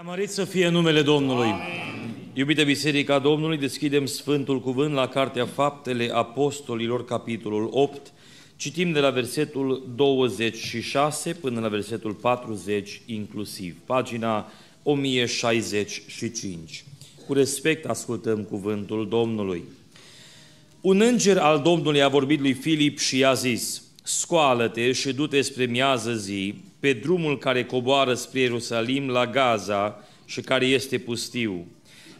Amărit să fie numele Domnului! Amen. Iubite Biserica Domnului, deschidem Sfântul Cuvânt la Cartea Faptele Apostolilor, capitolul 8. Citim de la versetul 26 până la versetul 40 inclusiv, pagina 1065. Cu respect ascultăm cuvântul Domnului. Un înger al Domnului a vorbit lui Filip și i-a zis, Scoală-te și du-te spre miază zi pe drumul care coboară spre Ierusalim la Gaza și care este pustiu.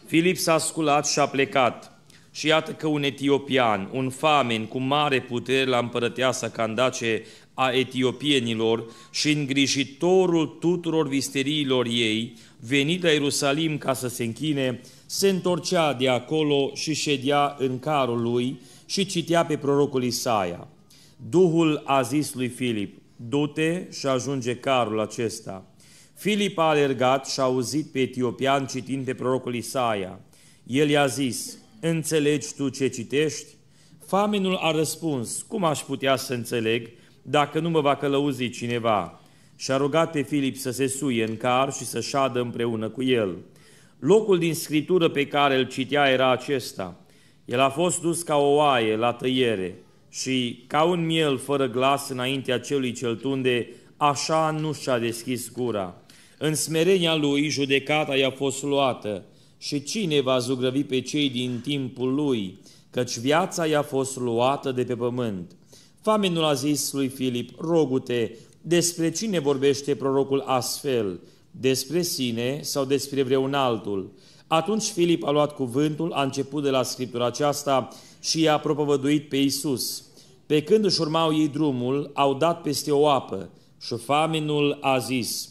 Filip s-a sculat și a plecat. Și iată că un etiopian, un famen cu mare putere la împărăteasa candace a etiopienilor și îngrijitorul tuturor visteriilor ei, venit la Ierusalim ca să se închine, se întorcea de acolo și ședea în carul lui și citea pe prorocul Isaia. Duhul a zis lui Filip, du-te și ajunge carul acesta. Filip a alergat și a auzit pe etiopian citind pe prorocul Isaia. El i-a zis, înțelegi tu ce citești? Famenul a răspuns, cum aș putea să înțeleg dacă nu mă va călăuzi cineva? Și a rugat pe Filip să se suie în car și să șadă împreună cu el. Locul din scritură pe care îl citea era acesta. El a fost dus ca o oaie la tăiere – și ca un miel fără glas înaintea celui cel tunde, așa nu și-a deschis gura. În smerenia lui judecata i-a fost luată și cine va zugrăvi pe cei din timpul lui, căci viața i-a fost luată de pe pământ. Famenul a zis lui Filip, rogute, despre cine vorbește prorocul astfel, despre sine sau despre vreun altul? Atunci Filip a luat cuvântul, a început de la scriptura aceasta și i-a propovăduit pe Isus. Pe când își urmau ei drumul, au dat peste o apă și faminul a zis,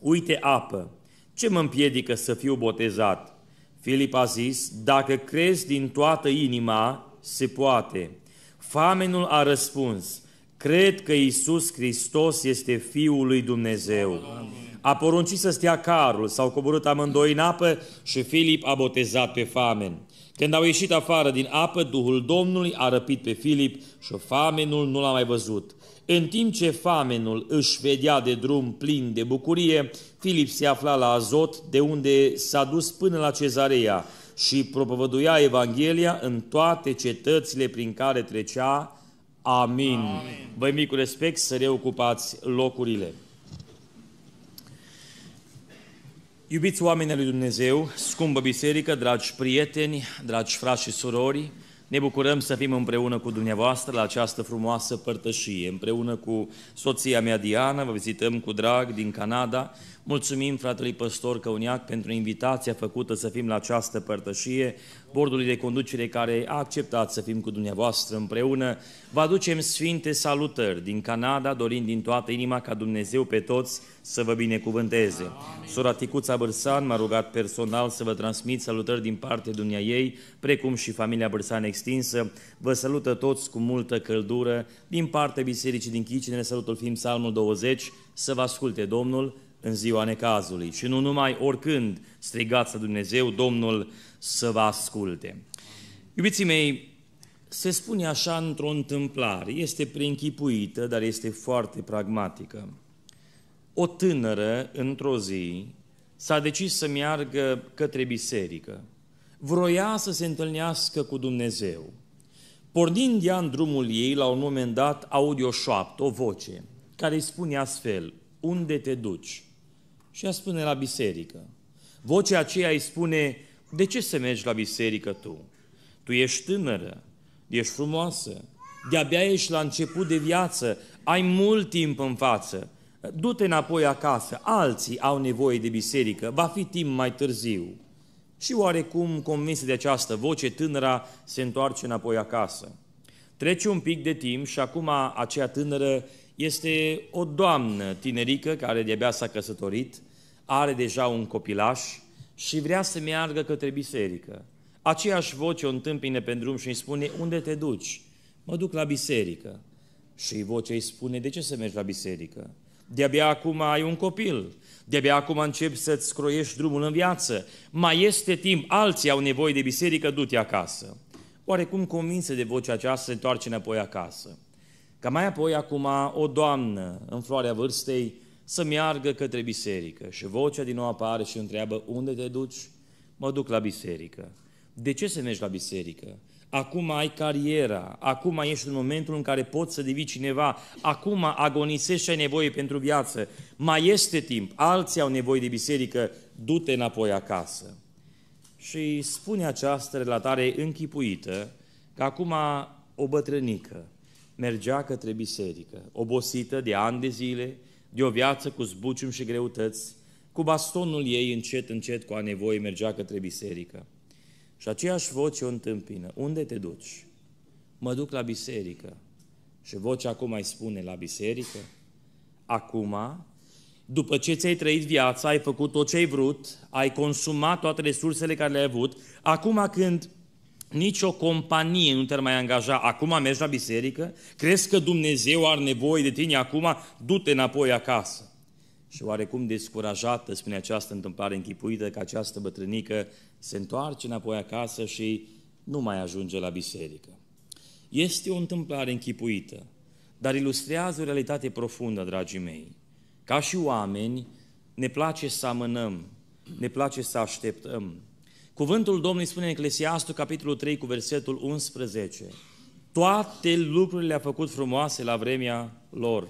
Uite apă, ce mă împiedică să fiu botezat? Filip a zis, dacă crezi din toată inima, se poate. Famenul a răspuns, cred că Isus Hristos este Fiul lui Dumnezeu. Amin a poruncit să stea carul, s-au coborât amândoi în apă și Filip a botezat pe famen. Când au ieșit afară din apă, Duhul Domnului a răpit pe Filip și famenul nu l-a mai văzut. În timp ce famenul își vedea de drum plin de bucurie, Filip se afla la Azot, de unde s-a dus până la cezarea și propovăduia Evanghelia în toate cetățile prin care trecea. Amin. Amin. Vă mic cu respect să reocupați locurile. Iubiți oameni lui Dumnezeu, scumbă biserică, dragi prieteni, dragi frați și surori, ne bucurăm să fim împreună cu dumneavoastră la această frumoasă părtășie. Împreună cu soția mea Diana, vă vizităm cu drag din Canada, Mulțumim fratelui păstor Căuniac pentru invitația făcută să fim la această părtășie, bordului de conducere care a acceptat să fim cu dumneavoastră împreună. Vă aducem sfinte salutări din Canada, dorind din toată inima ca Dumnezeu pe toți să vă binecuvânteze. Amin. Sora Ticuța Bărsan m-a rugat personal să vă transmit salutări din partea dumnea ei, precum și familia Bărsan extinsă. Vă salută toți cu multă căldură. Din partea Bisericii din Chicine, salutul fiind Psalmul 20, să vă asculte Domnul în ziua necazului și nu numai oricând strigați la Dumnezeu, Domnul să vă asculte. Iubiții mei, se spune așa într-o întâmplare, este preînchipuită, dar este foarte pragmatică. O tânără, într-o zi, s-a decis să meargă către biserică. Vroia să se întâlnească cu Dumnezeu. Pornind ea în drumul ei, la un moment dat, aude o șoaptă, o voce, care îi spune astfel, unde te duci? și ea spune la biserică. Vocea aceea îi spune, de ce să mergi la biserică tu? Tu ești tânără, ești frumoasă, de-abia ești la început de viață, ai mult timp în față. Du-te înapoi acasă, alții au nevoie de biserică, va fi timp mai târziu. Și oarecum, convinsă de această voce, tânăra se întoarce înapoi acasă. Trece un pic de timp și acum aceea tânără este o doamnă tinerică care de-abia s-a căsătorit, are deja un copilaș și vrea să meargă către biserică. Aceeași voce o întâmpine pe drum și îi spune, unde te duci? Mă duc la biserică. Și vocea îi spune, de ce să mergi la biserică? De-abia acum ai un copil, de-abia acum începi să-ți croiești drumul în viață. Mai este timp, alții au nevoie de biserică, du-te acasă. Oarecum convinsă de vocea aceasta, se întoarce înapoi acasă. Ca mai apoi, acum, o doamnă, în floarea vârstei, să meargă către biserică. Și vocea din nou apare și întreabă, unde te duci? Mă duc la biserică. De ce să mergi la biserică? Acum ai cariera, acum ești în momentul în care poți să devii cineva, acum agonisești și ai nevoie pentru viață, mai este timp, alții au nevoie de biserică, du-te înapoi acasă. Și spune această relatare închipuită că acum o bătrânică mergea către biserică, obosită de ani de zile, de o viață cu zbucium și greutăți, cu bastonul ei încet, încet, cu a nevoie, mergea către biserică. Și aceeași voce o întâmpină. Unde te duci? Mă duc la biserică. Și vocea acum îi spune la biserică? Acum, după ce ți-ai trăit viața, ai făcut tot ce ai vrut, ai consumat toate resursele care le-ai avut, acum când Nicio companie nu te mai angaja. Acum mergi la biserică? Crezi că Dumnezeu are nevoie de tine acum? Du-te înapoi acasă. Și oarecum descurajată spune această întâmplare închipuită că această bătrânică se întoarce înapoi acasă și nu mai ajunge la biserică. Este o întâmplare închipuită, dar ilustrează o realitate profundă, dragii mei. Ca și oameni, ne place să amânăm, ne place să așteptăm, Cuvântul Domnului spune în Eclesiastul, capitolul 3, cu versetul 11. Toate lucrurile a făcut frumoase la vremea lor.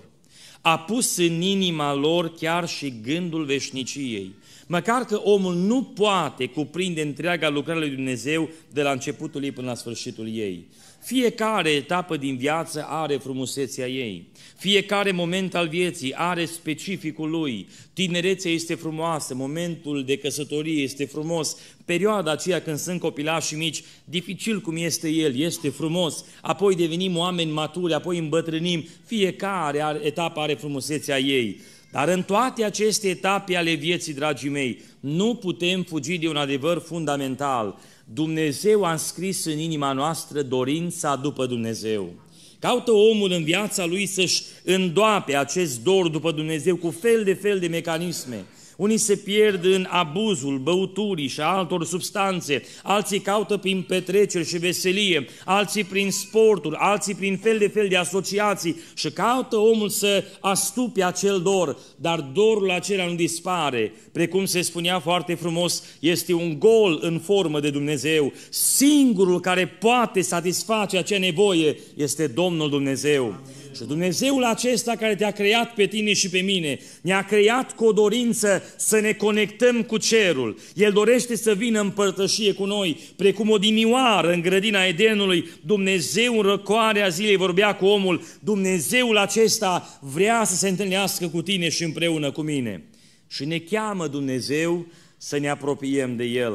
A pus în inima lor chiar și gândul veșniciei. Măcar că omul nu poate cuprinde întreaga lucrare lui Dumnezeu de la începutul ei până la sfârșitul ei. Fiecare etapă din viață are frumusețea ei. Fiecare moment al vieții are specificul lui. Tinerețea este frumoasă, momentul de căsătorie este frumos, perioada aceea când sunt copilași mici, dificil cum este el, este frumos, apoi devenim oameni maturi, apoi îmbătrânim, fiecare etapă are frumusețea ei. Dar în toate aceste etape ale vieții, dragii mei, nu putem fugi de un adevăr fundamental – Dumnezeu a înscris în inima noastră dorința după Dumnezeu. Caută omul în viața lui să-și îndoape acest dor după Dumnezeu cu fel de fel de mecanisme – unii se pierd în abuzul băuturii și altor substanțe, alții caută prin petreceri și veselie, alții prin sporturi, alții prin fel de fel de asociații și caută omul să astupe acel dor, dar dorul acela nu dispare. Precum se spunea foarte frumos, este un gol în formă de Dumnezeu. Singurul care poate satisface acea nevoie este Domnul Dumnezeu. Amin. Și Dumnezeul acesta care te-a creat pe tine și pe mine, ne-a creat cu o dorință să ne conectăm cu cerul. El dorește să vină în părtășie cu noi, precum o dinioară în grădina Edenului. Dumnezeu în răcoarea zilei vorbea cu omul. Dumnezeul acesta vrea să se întâlnească cu tine și împreună cu mine. Și ne cheamă Dumnezeu să ne apropiem de El.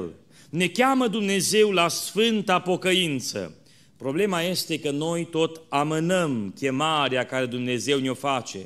Ne cheamă Dumnezeu la sfânta pocăință. Problema este că noi tot amânăm chemarea care Dumnezeu ne-o face.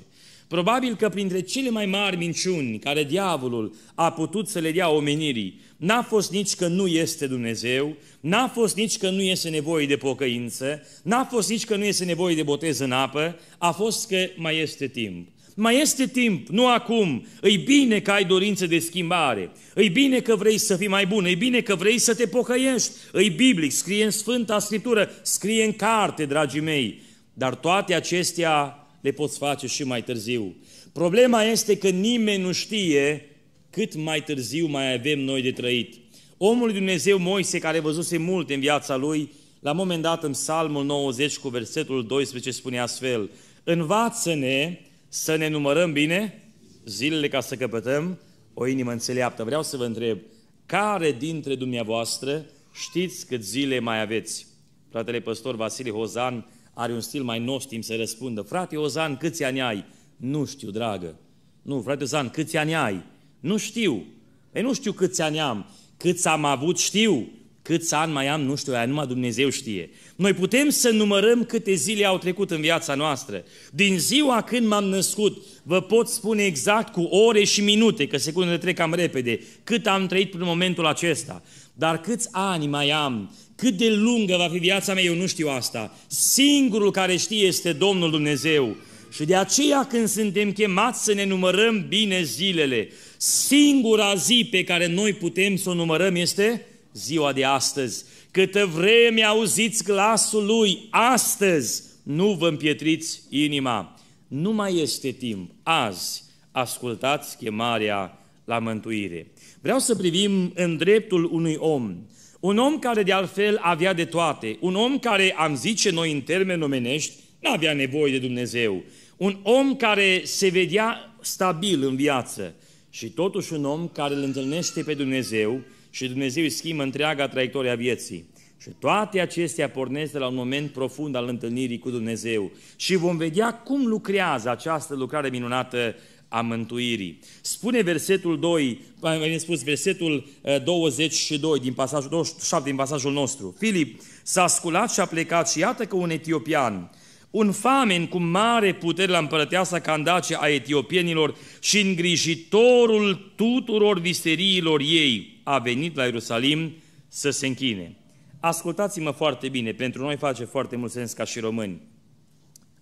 Probabil că printre cele mai mari minciuni care diavolul a putut să le dea omenirii, n-a fost nici că nu este Dumnezeu, n-a fost nici că nu este nevoie de pocăință, n-a fost nici că nu este nevoie de botez în apă, a fost că mai este timp. Mai este timp, nu acum. Îi bine că ai dorință de schimbare. Îi bine că vrei să fii mai bun. Îi bine că vrei să te pocăiești. Îi biblic, scrie în Sfânta Scriptură, scrie în carte, dragii mei. Dar toate acestea le poți face și mai târziu. Problema este că nimeni nu știe cât mai târziu mai avem noi de trăit. Omul Dumnezeu Moise, care văzuse mult în viața lui, la un moment dat în Psalmul 90 cu versetul 12 spune astfel, Învață-ne să ne numărăm bine zilele ca să căpătăm o inimă înțeleaptă. Vreau să vă întreb, care dintre dumneavoastră știți cât zile mai aveți? Fratele păstor Vasile Hozan are un stil mai nostim să răspundă. Frate Hozan, câți ani ai? Nu știu, dragă. Nu, frate Hozan, câți ani ai? Nu știu. Ei, păi nu știu câți ani am. Câți am avut, știu. Câți ani mai am, nu știu, aia numai Dumnezeu știe. Noi putem să numărăm câte zile au trecut în viața noastră. Din ziua când m-am născut, vă pot spune exact cu ore și minute, că secundele trec cam repede, cât am trăit până momentul acesta. Dar câți ani mai am, cât de lungă va fi viața mea, eu nu știu asta. Singurul care știe este Domnul Dumnezeu. Și de aceea când suntem chemați să ne numărăm bine zilele, singura zi pe care noi putem să o numărăm este ziua de astăzi. Câtă vreme auziți glasul Lui astăzi, nu vă împietriți inima. Nu mai este timp. Azi ascultați chemarea la mântuire. Vreau să privim în dreptul unui om. Un om care de altfel avea de toate. Un om care, am zice noi în termeni omenești, nu avea nevoie de Dumnezeu. Un om care se vedea stabil în viață și totuși un om care îl întâlnește pe Dumnezeu și Dumnezeu îi schimbă întreaga traiectoria vieții. Și toate acestea pornesc de la un moment profund al întâlnirii cu Dumnezeu. Și vom vedea cum lucrează această lucrare minunată a mântuirii. Spune versetul 2, am spus versetul 22 eh, din pasajul 27 din pasajul nostru. Filip s-a sculat și a plecat și iată că un etiopian un famen cu mare putere la împărăteasa candace a etiopienilor și îngrijitorul tuturor viseriilor ei a venit la Ierusalim să se închine. Ascultați-mă foarte bine, pentru noi face foarte mult sens ca și români.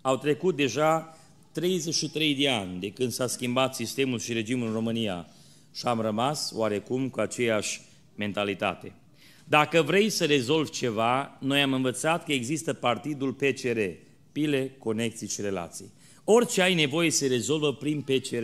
Au trecut deja 33 de ani de când s-a schimbat sistemul și regimul în România și am rămas oarecum cu aceeași mentalitate. Dacă vrei să rezolvi ceva, noi am învățat că există partidul PCR, pile, conexii și relații. Orice ai nevoie se rezolvă prin PCR.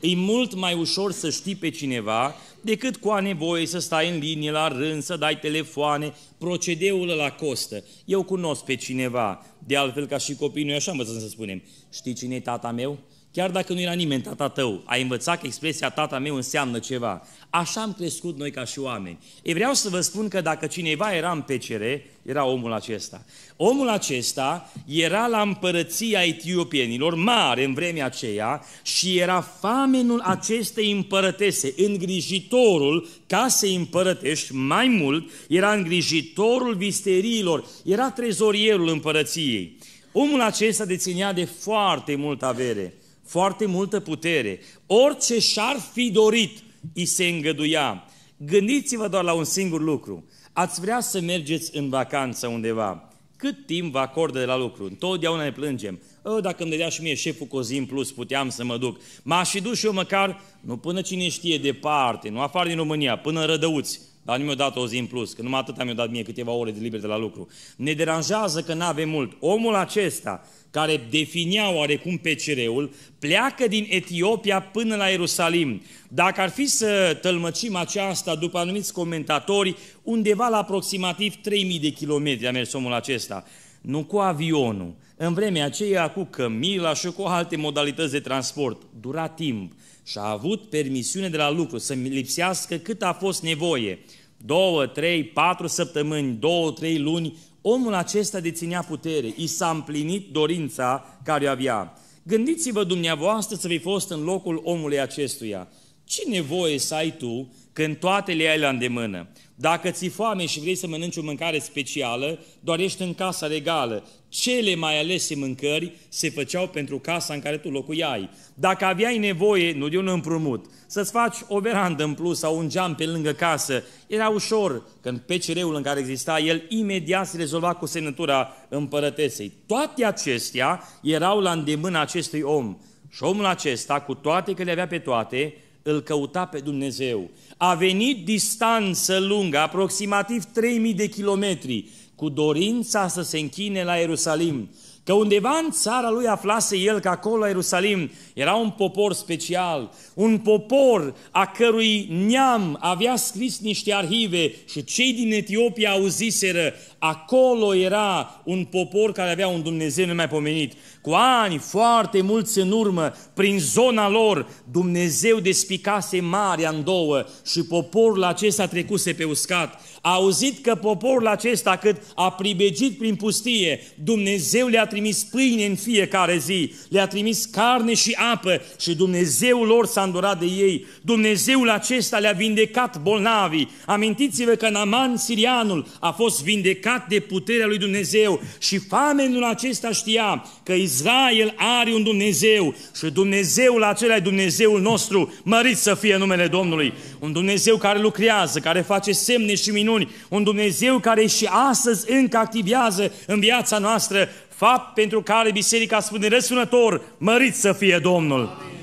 E mult mai ușor să știi pe cineva decât cu a nevoie să stai în linie la rând, să dai telefoane, procedeul la costă. Eu cunosc pe cineva, de altfel ca și copiii noi așa învățăm să spunem, știi cine e tata meu? Chiar dacă nu era nimeni tata tău, ai învățat că expresia tata meu înseamnă ceva. Așa am crescut noi ca și oameni. E vreau să vă spun că dacă cineva era în pecere, era omul acesta. Omul acesta era la împărăția etiopienilor, mare în vremea aceea, și era famenul acestei împărătese, îngrijitorul casei împărătești, mai mult, era îngrijitorul visteriilor, era trezorierul împărăției. Omul acesta deținea de foarte multă avere foarte multă putere. Orice și-ar fi dorit, îi se îngăduia. Gândiți-vă doar la un singur lucru. Ați vrea să mergeți în vacanță undeva. Cât timp vă acordă de la lucru? Întotdeauna ne plângem. O, ă, dacă îmi dădea și mie șeful cu o zi în plus, puteam să mă duc. M-aș fi dus și eu măcar, nu până cine știe departe, nu afară din România, până în Rădăuți. Dar nu mi-a dat o zi în plus, că numai atât mi-a dat mie câteva ore de liber de la lucru. Ne deranjează că nu avem mult. Omul acesta, care definea oarecum pe cereul, pleacă din Etiopia până la Ierusalim. Dacă ar fi să tălmăcim aceasta după anumiți comentatori, undeva la aproximativ 3000 de kilometri a mers omul acesta. Nu cu avionul. În vremea aceea, cu cămila și cu alte modalități de transport. Dura timp și a avut permisiune de la lucru să-mi lipsească cât a fost nevoie, două, trei, patru săptămâni, două, trei luni, omul acesta deținea putere, i s-a împlinit dorința care o avea. Gândiți-vă dumneavoastră să fi fost în locul omului acestuia. Ce nevoie să ai tu când toate le ai la îndemână? Dacă ți foame și vrei să mănânci o mâncare specială, doar ești în casa regală. Cele mai alese mâncări se făceau pentru casa în care tu locuiai. Dacă aveai nevoie, nu de un împrumut, să-ți faci o verandă în plus sau un geam pe lângă casă, era ușor, Când pe cereul în care exista el, imediat se rezolva cu semnătura împărătesei. Toate acestea erau la îndemână acestui om. Și omul acesta, cu toate că le avea pe toate, îl căuta pe Dumnezeu. A venit distanță lungă, aproximativ 3000 de kilometri, cu dorința să se închine la Ierusalim că undeva în țara lui aflase el că acolo la Ierusalim era un popor special, un popor a cărui neam avea scris niște arhive și cei din Etiopia auziseră, acolo era un popor care avea un Dumnezeu nemaipomenit. Cu ani foarte mulți în urmă, prin zona lor, Dumnezeu despicase marea în două și poporul acesta trecuse pe uscat. A auzit că poporul acesta cât a pribegit prin pustie, Dumnezeu le-a trimis pâine în fiecare zi, le-a trimis carne și apă și Dumnezeul lor s-a îndurat de ei. Dumnezeul acesta le-a vindecat bolnavii. Amintiți-vă că Naman Sirianul a fost vindecat de puterea lui Dumnezeu și famenul acesta știa că Israel are un Dumnezeu și Dumnezeul acela e Dumnezeul nostru, mărit să fie numele Domnului. Un Dumnezeu care lucrează, care face semne și minuni minuni, un Dumnezeu care și astăzi încă activează în viața noastră, fapt pentru care Biserica spune răsunător, mărit să fie Domnul. Amin.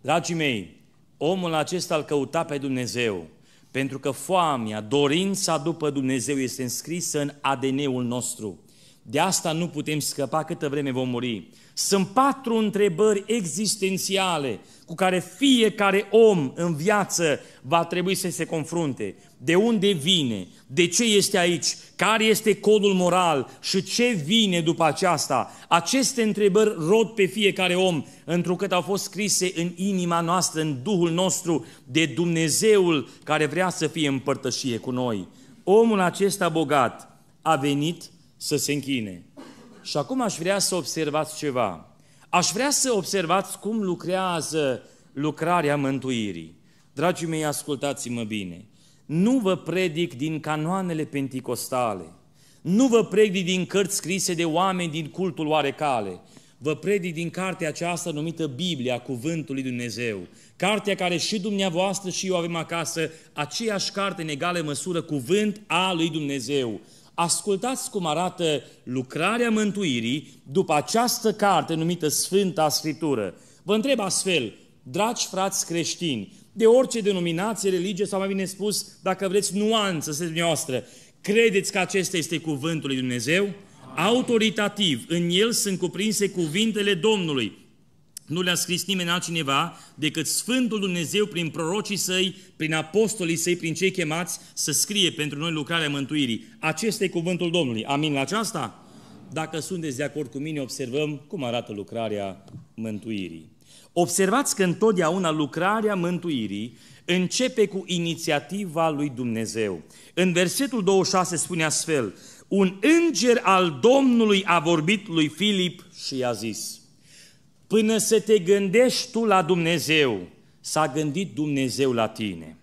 Dragii mei, omul acesta îl căuta pe Dumnezeu, pentru că foamea, dorința după Dumnezeu este înscrisă în ADN-ul nostru. De asta nu putem scăpa câtă vreme vom muri. Sunt patru întrebări existențiale cu care fiecare om în viață va trebui să se confrunte. De unde vine? De ce este aici? Care este codul moral? Și ce vine după aceasta? Aceste întrebări rod pe fiecare om, întrucât au fost scrise în inima noastră, în Duhul nostru, de Dumnezeul care vrea să fie împărtășie cu noi. Omul acesta bogat a venit să se închine. Și acum aș vrea să observați ceva. Aș vrea să observați cum lucrează lucrarea mântuirii. Dragii mei, ascultați-mă bine. Nu vă predic din canoanele penticostale. Nu vă predic din cărți scrise de oameni din cultul oarecale. Vă predic din cartea aceasta numită Biblia, Cuvântul lui Dumnezeu. Cartea care și dumneavoastră și eu avem acasă, aceeași carte în egală măsură, Cuvânt a lui Dumnezeu ascultați cum arată lucrarea mântuirii după această carte numită Sfânta Scriptură. Vă întreb astfel, dragi frați creștini, de orice denominație, religie sau mai bine spus, dacă vreți, nuanță, să noastră, credeți că acesta este cuvântul lui Dumnezeu? Autoritativ, în el sunt cuprinse cuvintele Domnului. Nu le-a scris nimeni altcineva decât Sfântul Dumnezeu prin prorocii săi, prin apostolii săi, prin cei chemați să scrie pentru noi lucrarea mântuirii. Acesta e cuvântul Domnului. Amin la aceasta? Dacă sunteți de acord cu mine, observăm cum arată lucrarea mântuirii. Observați că întotdeauna lucrarea mântuirii începe cu inițiativa lui Dumnezeu. În versetul 26 spune astfel, un înger al Domnului a vorbit lui Filip și i-a zis – Până să te gândești tu la Dumnezeu, s-a gândit Dumnezeu la tine.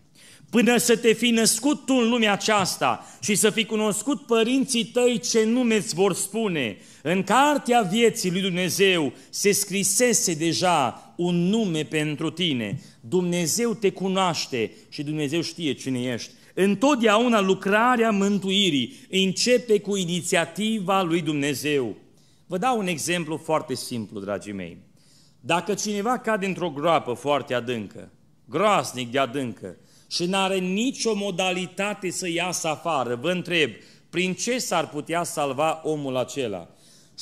Până să te fi născut tu în lumea aceasta și să fi cunoscut părinții tăi ce nume îți vor spune, în cartea vieții lui Dumnezeu se scrisese deja un nume pentru tine. Dumnezeu te cunoaște și Dumnezeu știe cine ești. Întotdeauna lucrarea mântuirii începe cu inițiativa lui Dumnezeu. Vă dau un exemplu foarte simplu, dragii mei. Dacă cineva cade într-o groapă foarte adâncă, groasnic de adâncă, și nu are nicio modalitate să iasă afară, vă întreb, prin ce s-ar putea salva omul acela?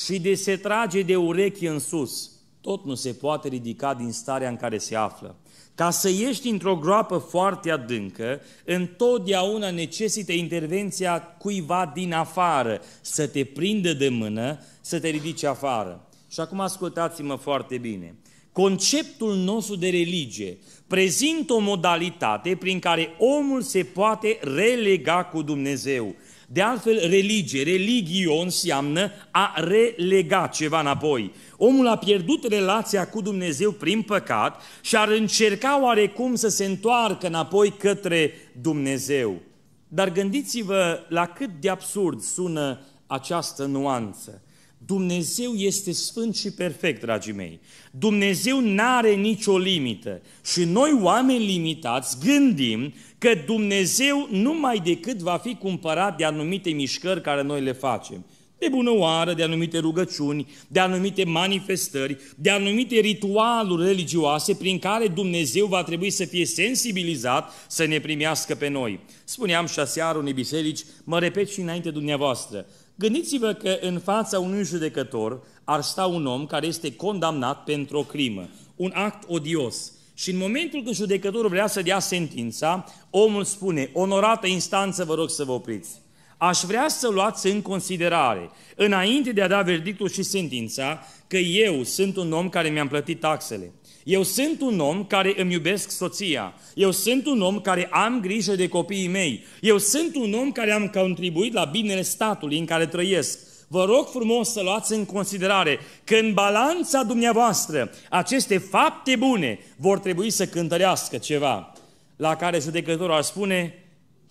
Și de se trage de urechi în sus, tot nu se poate ridica din starea în care se află. Ca să ieși într o groapă foarte adâncă, întotdeauna necesită intervenția cuiva din afară, să te prindă de mână, să te ridice afară. Și acum ascultați-mă foarte bine. Conceptul nostru de religie prezintă o modalitate prin care omul se poate relega cu Dumnezeu. De altfel, religie, religio înseamnă a relega ceva înapoi. Omul a pierdut relația cu Dumnezeu prin păcat și ar încerca oarecum să se întoarcă înapoi către Dumnezeu. Dar gândiți-vă la cât de absurd sună această nuanță. Dumnezeu este sfânt și perfect, dragii mei. Dumnezeu n-are nicio limită. Și noi, oameni limitați, gândim că Dumnezeu numai decât va fi cumpărat de anumite mișcări care noi le facem. De bună oară, de anumite rugăciuni, de anumite manifestări, de anumite ritualuri religioase prin care Dumnezeu va trebui să fie sensibilizat să ne primească pe noi. Spuneam și aseară unei biserici, mă repet și înainte dumneavoastră, Gândiți-vă că în fața unui judecător ar sta un om care este condamnat pentru o crimă, un act odios. Și în momentul când judecătorul vrea să dea sentința, omul spune, onorată instanță, vă rog să vă opriți. Aș vrea să luați în considerare, înainte de a da verdictul și sentința, că eu sunt un om care mi-am plătit taxele. Eu sunt un om care îmi iubesc soția. Eu sunt un om care am grijă de copiii mei. Eu sunt un om care am contribuit la binele statului în care trăiesc. Vă rog frumos să luați în considerare că în balanța dumneavoastră aceste fapte bune vor trebui să cântărească ceva la care judecătorul ar spune,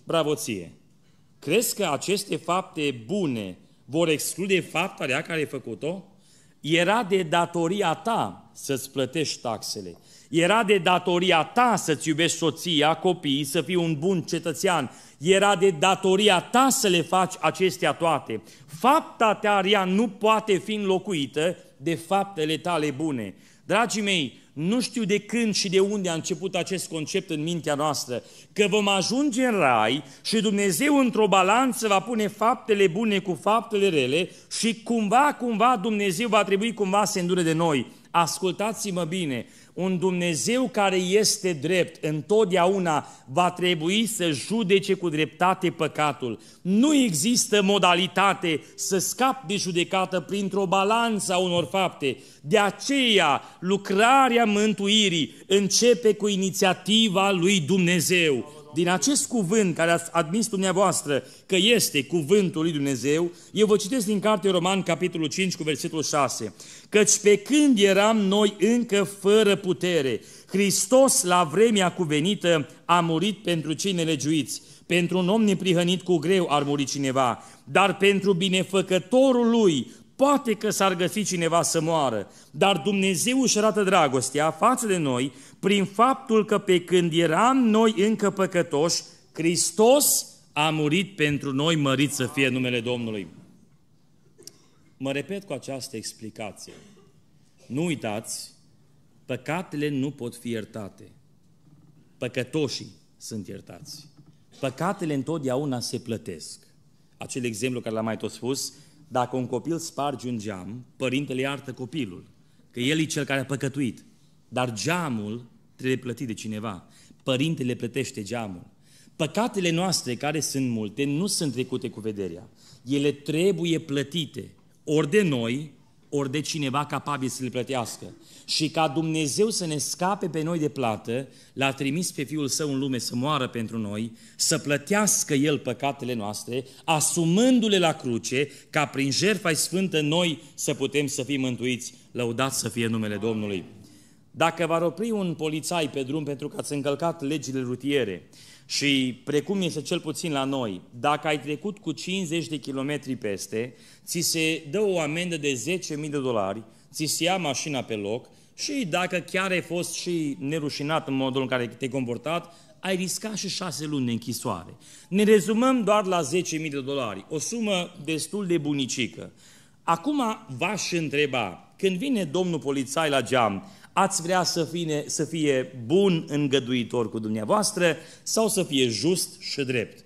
bravo ție. Crezi că aceste fapte bune vor exclude fapta rea care ai făcut-o? Era de datoria ta să-ți plătești taxele. Era de datoria ta să-ți iubești soția, copiii, să fii un bun cetățean. Era de datoria ta să le faci acestea toate. Fapta ta Arian, nu poate fi înlocuită de faptele tale bune. Dragii mei, nu știu de când și de unde a început acest concept în mintea noastră, că vom ajunge în rai și Dumnezeu într-o balanță va pune faptele bune cu faptele rele și cumva, cumva Dumnezeu va trebui cumva să îndure de noi. Ascultați-mă bine, un Dumnezeu care este drept, întotdeauna va trebui să judece cu dreptate păcatul. Nu există modalitate să scap de judecată printr-o balanță a unor fapte. De aceea, lucrarea mântuirii începe cu inițiativa lui Dumnezeu din acest cuvânt care ați admis dumneavoastră că este cuvântul lui Dumnezeu, eu vă citesc din Cartea Roman, capitolul 5, cu versetul 6. Căci pe când eram noi încă fără putere, Hristos la vremea cuvenită a murit pentru cei nelegiuiți. Pentru un om neprihănit cu greu ar muri cineva, dar pentru binefăcătorul lui Poate că s-ar găsi cineva să moară, dar Dumnezeu își arată dragostea față de noi prin faptul că pe când eram noi încă păcătoși, Hristos a murit pentru noi, mărit să fie numele Domnului. Mă repet cu această explicație. Nu uitați, păcatele nu pot fi iertate. Păcătoșii sunt iertați. Păcatele întotdeauna se plătesc. Acel exemplu care l-am mai tot spus, dacă un copil sparge un geam, părintele iartă copilul, că el e cel care a păcătuit. Dar geamul trebuie plătit de cineva. Părintele plătește geamul. Păcatele noastre, care sunt multe, nu sunt trecute cu vederea. Ele trebuie plătite ori de noi, ori de cineva capabil să le plătească. Și ca Dumnezeu să ne scape pe noi de plată, l-a trimis pe Fiul Său în lume să moară pentru noi, să plătească El păcatele noastre, asumându-le la cruce, ca prin jertfa sfântă noi să putem să fim mântuiți, lăudat să fie numele Domnului. Dacă va opri un polițai pe drum pentru că ați încălcat legile rutiere, și precum este cel puțin la noi, dacă ai trecut cu 50 de kilometri peste, ți se dă o amendă de 10.000 de dolari, ți se ia mașina pe loc și dacă chiar ai fost și nerușinat în modul în care te-ai comportat, ai riscat și șase luni de închisoare. Ne rezumăm doar la 10.000 de dolari, o sumă destul de bunicică. Acum v-aș întreba, când vine domnul polițai la geam, ați vrea să fie, să fie bun îngăduitor cu dumneavoastră sau să fie just și drept.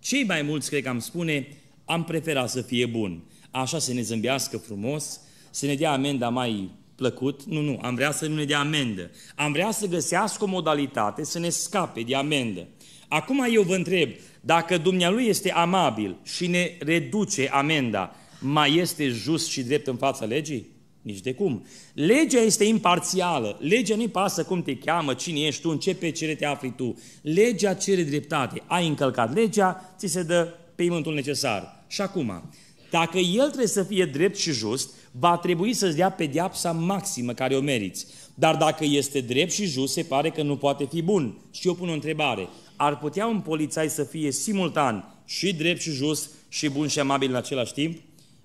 Cei mai mulți, cred că am spune, am preferat să fie bun. Așa să ne zâmbească frumos, să ne dea amenda mai plăcut. Nu, nu, am vrea să nu ne dea amendă. Am vrea să găsească o modalitate să ne scape de amendă. Acum eu vă întreb, dacă dumnealui este amabil și ne reduce amenda, mai este just și drept în fața legii? Nici de cum. Legea este imparțială. Legea nu-i pasă cum te cheamă, cine ești tu, în ce pecere te afli tu. Legea cere dreptate. Ai încălcat legea, ți se dă peimântul necesar. Și acum, dacă el trebuie să fie drept și just, va trebui să-ți dea pediapsa maximă care o meriți. Dar dacă este drept și just, se pare că nu poate fi bun. Și eu pun o întrebare. Ar putea un polițai să fie simultan și drept și just și bun și amabil în același timp?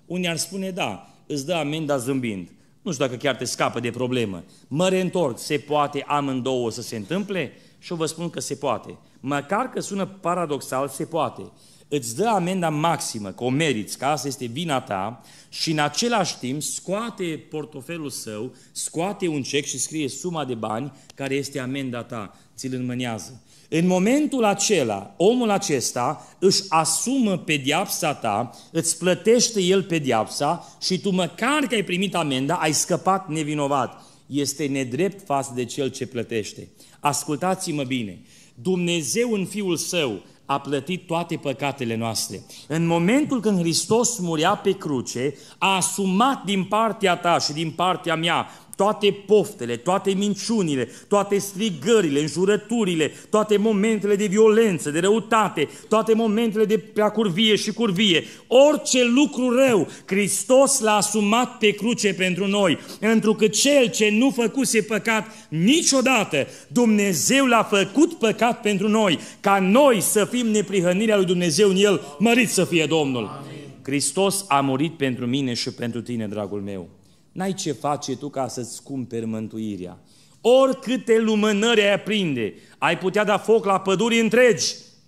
Unii ar spune da, îți dă amenda zâmbind. Nu știu dacă chiar te scapă de problemă. Mă reîntorc, se poate amândouă să se întâmple? Și eu vă spun că se poate. Măcar că sună paradoxal, se poate. Îți dă amenda maximă, că o meriți, că asta este vina ta și în același timp scoate portofelul său, scoate un cec și scrie suma de bani care este amenda ta, ți-l înmânează. În momentul acela, omul acesta își asumă pediapsa ta, îți plătește el pediapsa și tu măcar că ai primit amenda, ai scăpat nevinovat. Este nedrept față de cel ce plătește. Ascultați-mă bine, Dumnezeu în Fiul Său a plătit toate păcatele noastre. În momentul când Hristos murea pe cruce, a asumat din partea ta și din partea mea toate poftele, toate minciunile, toate strigările, înjurăturile, toate momentele de violență, de răutate, toate momentele de prea curvie și curvie, orice lucru rău, Hristos l-a asumat pe cruce pentru noi, pentru că cel ce nu făcuse păcat niciodată, Dumnezeu l-a făcut păcat pentru noi, ca noi să fim neprihănirea lui Dumnezeu în El, mărit să fie Domnul. Amin. Hristos a murit pentru mine și pentru tine, dragul meu. N-ai ce face tu ca să-ți cumperi mântuirea. Oricâte lumânări ai aprinde, ai putea da foc la păduri întregi,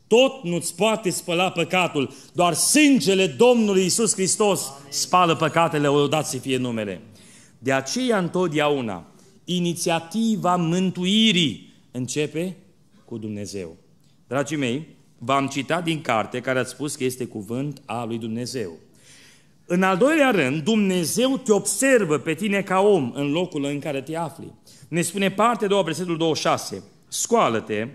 tot nu-ți poate spăla păcatul. Doar sângele Domnului Isus Hristos spală păcatele, o dați fie numele. De aceea întotdeauna, inițiativa mântuirii începe cu Dumnezeu. Dragii mei, v-am citat din carte care ați spus că este cuvânt al lui Dumnezeu. În al doilea rând, Dumnezeu te observă pe tine ca om în locul în care te afli. Ne spune partea de versetul 26. Scoală-te,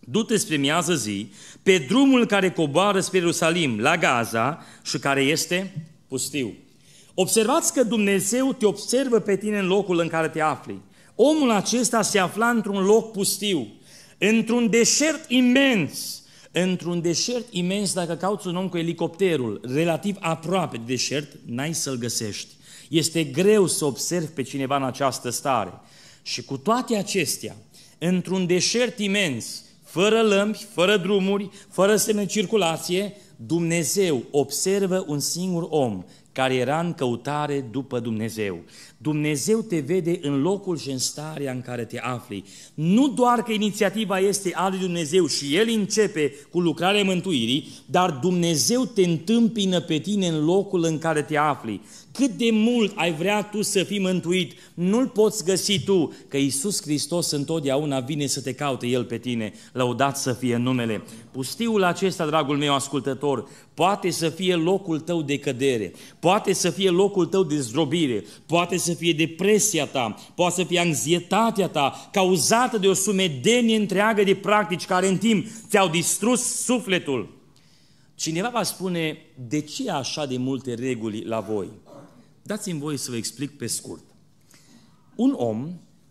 du-te spre miază zi, pe drumul care coboară spre Ierusalim, la Gaza, și care este pustiu. Observați că Dumnezeu te observă pe tine în locul în care te afli. Omul acesta se afla într-un loc pustiu, într-un deșert imens, Într-un deșert imens, dacă cauți un om cu elicopterul, relativ aproape de deșert, n-ai să-l găsești. Este greu să observi pe cineva în această stare. Și cu toate acestea, într-un deșert imens, fără lămpi, fără drumuri, fără semne circulație, Dumnezeu observă un singur om care era în căutare după Dumnezeu. Dumnezeu te vede în locul și în starea în care te afli. Nu doar că inițiativa este a lui Dumnezeu și El începe cu lucrarea mântuirii, dar Dumnezeu te întâmpină pe tine în locul în care te afli. Cât de mult ai vrea tu să fii mântuit, nu-l poți găsi tu, că Iisus Hristos întotdeauna vine să te caute El pe tine, lăudat să fie numele. Pustiul acesta, dragul meu ascultător, poate să fie locul tău de cădere, poate să fie locul tău de zdrobire, poate să să fie depresia ta, poate să fie anxietatea ta, cauzată de o sumedenie întreagă de practici care în timp ți-au distrus sufletul. Cineva va spune, de ce așa de multe reguli la voi? Dați-mi voi să vă explic pe scurt. Un om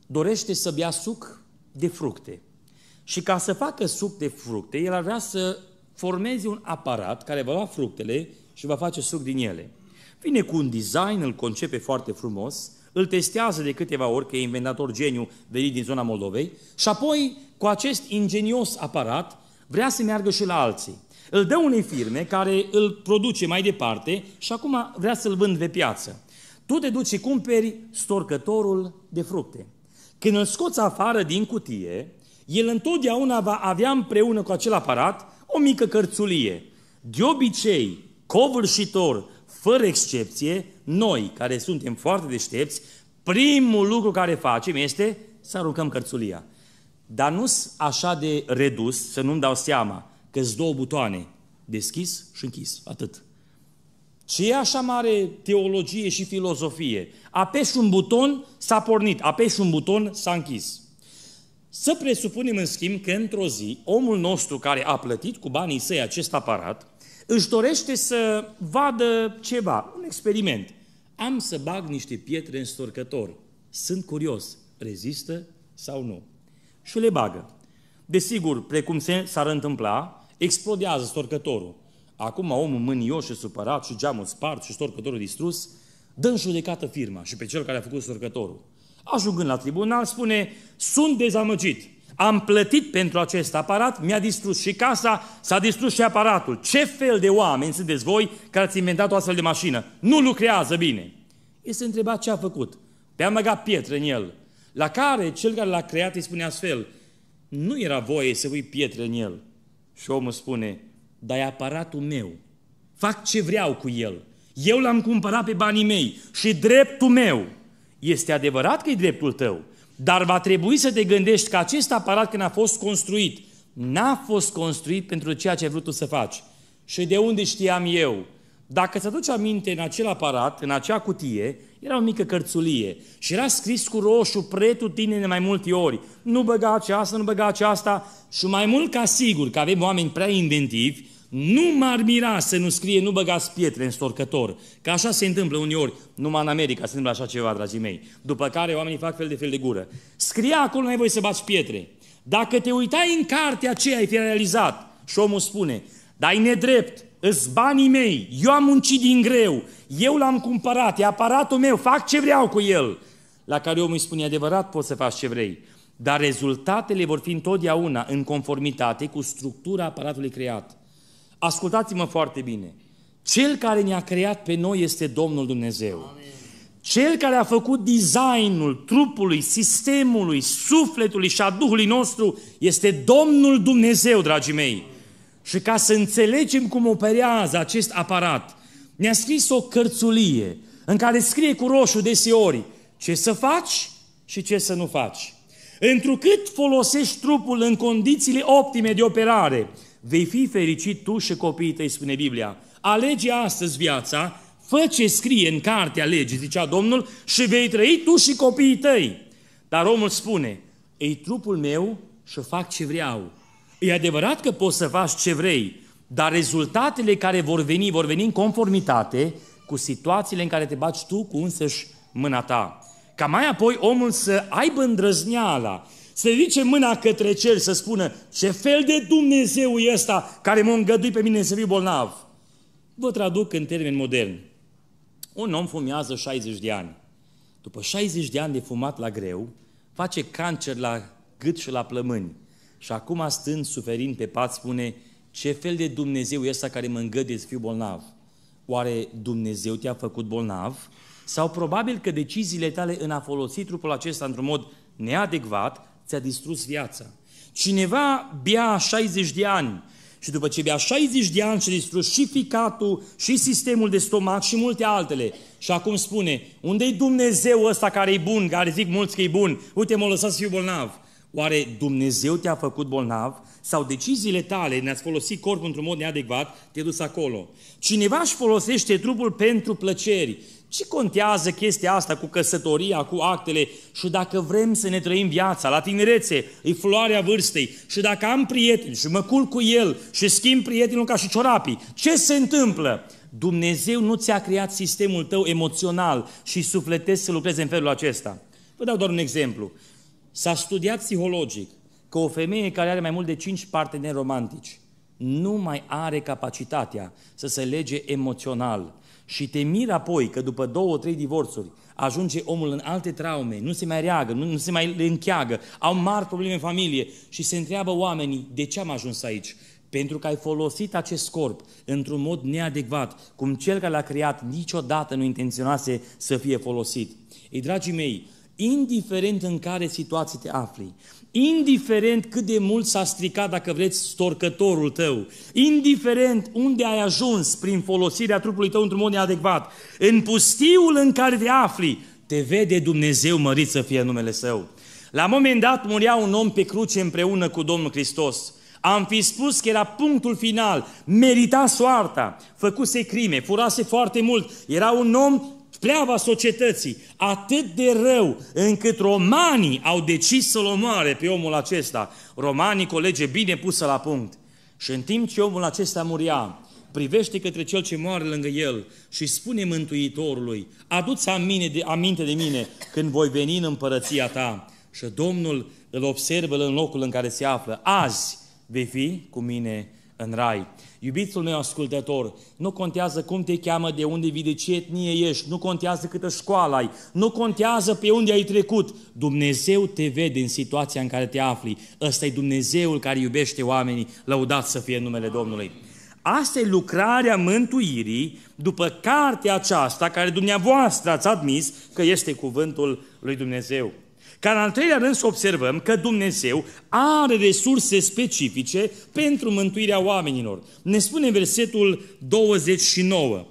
dorește să bea suc de fructe. Și ca să facă suc de fructe, el ar vrea să formeze un aparat care va lua fructele și va face suc din ele. Vine cu un design, îl concepe foarte frumos, îl testează de câteva ori, că e inventator geniu venit din zona Moldovei, și apoi, cu acest ingenios aparat, vrea să meargă și la alții. Îl dă unei firme care îl produce mai departe și acum vrea să-l vând pe piață. Tu te duci și cumperi storcătorul de fructe. Când îl scoți afară din cutie, el întotdeauna va avea împreună cu acel aparat o mică cărțulie. De obicei, covârșitor fără excepție, noi care suntem foarte deștepți, primul lucru care facem este să aruncăm cărțulia. Dar nu așa de redus, să nu-mi dau seama că sunt două butoane, deschis și închis, atât. Ce e așa mare teologie și filozofie? Apeși un buton, s-a pornit. Apeși un buton, s-a închis. Să presupunem, în schimb, că într-o zi, omul nostru care a plătit cu banii săi acest aparat, își dorește să vadă ceva, un experiment. Am să bag niște pietre în storcător. Sunt curios, rezistă sau nu? Și le bagă. Desigur, precum s-ar întâmpla, explodează storcătorul. Acum omul mânios și supărat și geamul spart și storcătorul distrus, dă în judecată firma și pe cel care a făcut storcătorul. Ajungând la tribunal, spune, sunt dezamăgit am plătit pentru acest aparat, mi-a distrus și casa, s-a distrus și aparatul. Ce fel de oameni sunteți voi care ați inventat o astfel de mașină? Nu lucrează bine. Este întrebat ce a făcut. Pe a măgat pietre în el. La care cel care l-a creat îi spune astfel, nu era voie să pui pietre în el. Și omul spune, dar e aparatul meu. Fac ce vreau cu el. Eu l-am cumpărat pe banii mei și dreptul meu. Este adevărat că e dreptul tău, dar va trebui să te gândești că acest aparat când a fost construit, n-a fost construit pentru ceea ce ai vrut tu să faci. Și de unde știam eu? Dacă îți aduci aminte, în acel aparat, în acea cutie, era o mică cărțulie și era scris cu roșu tine de mai multe ori. Nu băga aceasta, nu băga aceasta și mai mult ca sigur că avem oameni prea inventivi, nu m-ar mira să nu scrie, nu băgați pietre în storcător. Că așa se întâmplă uneori, numai în America se întâmplă așa ceva, dragii mei. După care oamenii fac fel de fel de gură. Scria acolo, nu ai voie să bați pietre. Dacă te uitai în cartea aceea, ai fi realizat. Și omul spune, dar e nedrept, îți banii mei, eu am muncit din greu, eu l-am cumpărat, e aparatul meu, fac ce vreau cu el. La care omul îi spune, adevărat poți să faci ce vrei, dar rezultatele vor fi întotdeauna în conformitate cu structura aparatului creat. Ascultați-mă foarte bine. Cel care ne-a creat pe noi este Domnul Dumnezeu. Amin. Cel care a făcut designul trupului, sistemului, sufletului și a Duhului nostru este Domnul Dumnezeu, dragii mei. Și ca să înțelegem cum operează acest aparat, ne-a scris o cărțulie în care scrie cu roșu deseori ce să faci și ce să nu faci. Întrucât folosești trupul în condițiile optime de operare, Vei fi fericit tu și copiii tăi, spune Biblia. Alege astăzi viața, fă ce scrie în cartea legii, zicea Domnul, și vei trăi tu și copiii tăi. Dar omul spune, ei trupul meu și fac ce vreau. E adevărat că poți să faci ce vrei, dar rezultatele care vor veni, vor veni în conformitate cu situațiile în care te baci tu cu însăși mâna ta. Ca mai apoi omul să aibă îndrăzneala să ridice mâna către cer să spună ce fel de Dumnezeu e ăsta care mă îngădui pe mine să fiu bolnav. Vă traduc în termeni moderni. Un om fumează 60 de ani. După 60 de ani de fumat la greu, face cancer la gât și la plămâni. Și acum stând, suferind pe pat, spune, ce fel de Dumnezeu e ăsta care mă îngăduie să fiu bolnav? Oare Dumnezeu te-a făcut bolnav? Sau probabil că deciziile tale în a folosi trupul acesta într-un mod neadecvat ți-a distrus viața. Cineva bea 60 de ani și după ce bea 60 de ani și-a distrus și ficatul, și sistemul de stomac și multe altele. Și acum spune, unde i Dumnezeu ăsta care e bun, care zic mulți că e bun? Uite, mă lăsați să fiu bolnav. Oare Dumnezeu te-a făcut bolnav? Sau deciziile tale ne-ați folosit corpul într-un mod neadecvat, te-ai dus acolo? Cineva își folosește trupul pentru plăceri. Ce contează chestia asta cu căsătoria, cu actele? Și dacă vrem să ne trăim viața, la tinerețe, e floarea vârstei, și dacă am prieteni și mă culc cu el și schimb prietenul ca și ciorapii, ce se întâmplă? Dumnezeu nu ți-a creat sistemul tău emoțional și sufletesc să lucreze în felul acesta. Vă dau doar un exemplu. S-a studiat psihologic că o femeie care are mai mult de 5 parteneri romantici nu mai are capacitatea să se lege emoțional și te miri apoi că după două, trei divorțuri ajunge omul în alte traume, nu se mai reagă, nu, nu se mai încheagă, au mari probleme în familie și se întreabă oamenii de ce am ajuns aici. Pentru că ai folosit acest corp într-un mod neadecvat, cum cel care l-a creat niciodată nu intenționase să fie folosit. Ei, dragii mei, indiferent în care situație te afli, indiferent cât de mult s-a stricat, dacă vreți, storcătorul tău, indiferent unde ai ajuns prin folosirea trupului tău într-un mod neadecvat, în pustiul în care te afli, te vede Dumnezeu mărit să fie numele Său. La un moment dat murea un om pe cruce împreună cu Domnul Hristos. Am fi spus că era punctul final, merita soarta, făcuse crime, furase foarte mult, era un om pleava societății atât de rău încât romanii au decis să-l omoare pe omul acesta. Romanii colege, bine pusă la punct. Și în timp ce omul acesta muria, privește către cel ce moare lângă el și spune Mântuitorului, adu-ți aminte de mine când voi veni în împărăția ta. Și Domnul îl observă în locul în care se află. Azi vei fi cu mine în rai. Iubițul meu ascultător, nu contează cum te cheamă, de unde vii, de ce etnie ești, nu contează câtă școală ai, nu contează pe unde ai trecut. Dumnezeu te vede în situația în care te afli. ăsta e Dumnezeul care iubește oamenii, lăudat să fie numele Domnului. Asta e lucrarea mântuirii după cartea aceasta care dumneavoastră ați admis că este cuvântul lui Dumnezeu. Ca în al treilea rând să observăm că Dumnezeu are resurse specifice pentru mântuirea oamenilor. Ne spune în versetul 29,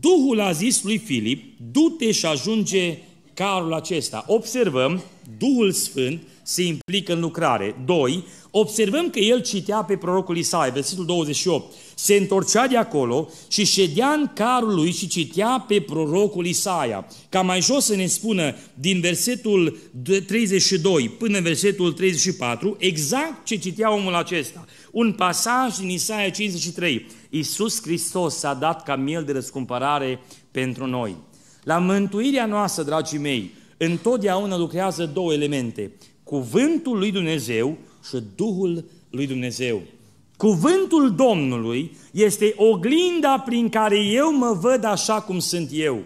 Duhul a zis lui Filip, du-te și ajunge carul acesta. Observăm, Duhul Sfânt se implică în lucrare. 2. Observăm că el citea pe prorocul Isaia, versetul 28. Se întorcea de acolo și ședea în carul lui și citea pe prorocul Isaia. Ca mai jos să ne spună din versetul 32 până în versetul 34 exact ce citea omul acesta. Un pasaj din Isaia 53. Iisus Hristos s-a dat ca miel de răscumpărare pentru noi. La mântuirea noastră, dragii mei, întotdeauna lucrează două elemente cuvântul lui Dumnezeu și Duhul lui Dumnezeu. Cuvântul Domnului este oglinda prin care eu mă văd așa cum sunt eu.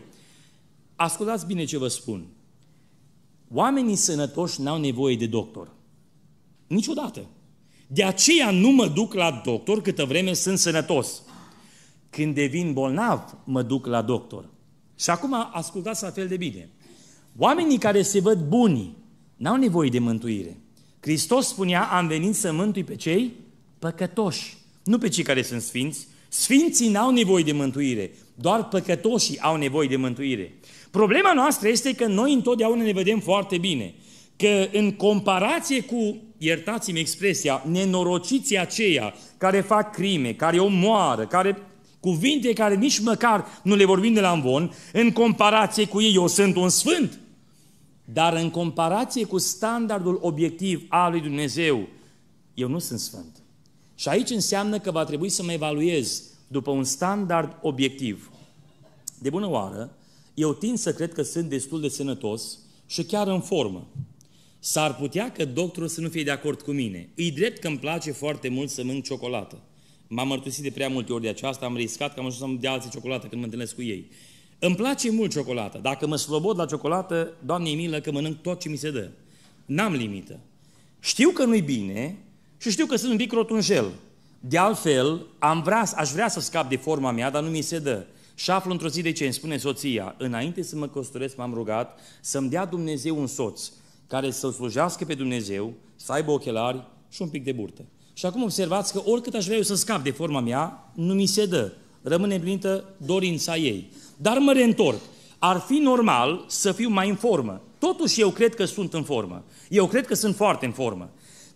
Ascultați bine ce vă spun. Oamenii sănătoși n-au nevoie de doctor. Niciodată. De aceea nu mă duc la doctor câtă vreme sunt sănătos. Când devin bolnav, mă duc la doctor. Și acum ascultați la fel de bine. Oamenii care se văd buni N-au nevoie de mântuire. Hristos spunea, am venit să mântui pe cei păcătoși, nu pe cei care sunt sfinți. Sfinții n-au nevoie de mântuire, doar păcătoșii au nevoie de mântuire. Problema noastră este că noi întotdeauna ne vedem foarte bine, că în comparație cu, iertați-mi expresia, nenorociții aceia care fac crime, care omoară, care cuvinte care nici măcar nu le vorbim de la învon, în comparație cu ei eu sunt un sfânt. Dar în comparație cu standardul obiectiv al lui Dumnezeu, eu nu sunt sfânt. Și aici înseamnă că va trebui să mă evaluez după un standard obiectiv. De bună oară, eu tind să cred că sunt destul de sănătos și chiar în formă. S-ar putea că doctorul să nu fie de acord cu mine. Îi drept că îmi place foarte mult să mănânc ciocolată. M-am mărturisit de prea multe ori de aceasta, am riscat că am ajuns să-mi dea alții ciocolată când mă întâlnesc cu ei. Îmi place mult ciocolată. Dacă mă slobod la ciocolată, Doamne milă că mănânc tot ce mi se dă. N-am limită. Știu că nu-i bine și știu că sunt un pic rotunjel. De altfel, am vrea, aș vrea să scap de forma mea, dar nu mi se dă. Și aflu într-o zi de ce îmi spune soția, înainte să mă costuresc, m-am rugat să-mi dea Dumnezeu un soț care să slujească pe Dumnezeu, să aibă ochelari și un pic de burtă. Și acum observați că oricât aș vrea eu să scap de forma mea, nu mi se dă. Rămâne plinită dorința ei. Dar mă reîntorc. Ar fi normal să fiu mai în formă. Totuși eu cred că sunt în formă. Eu cred că sunt foarte în formă.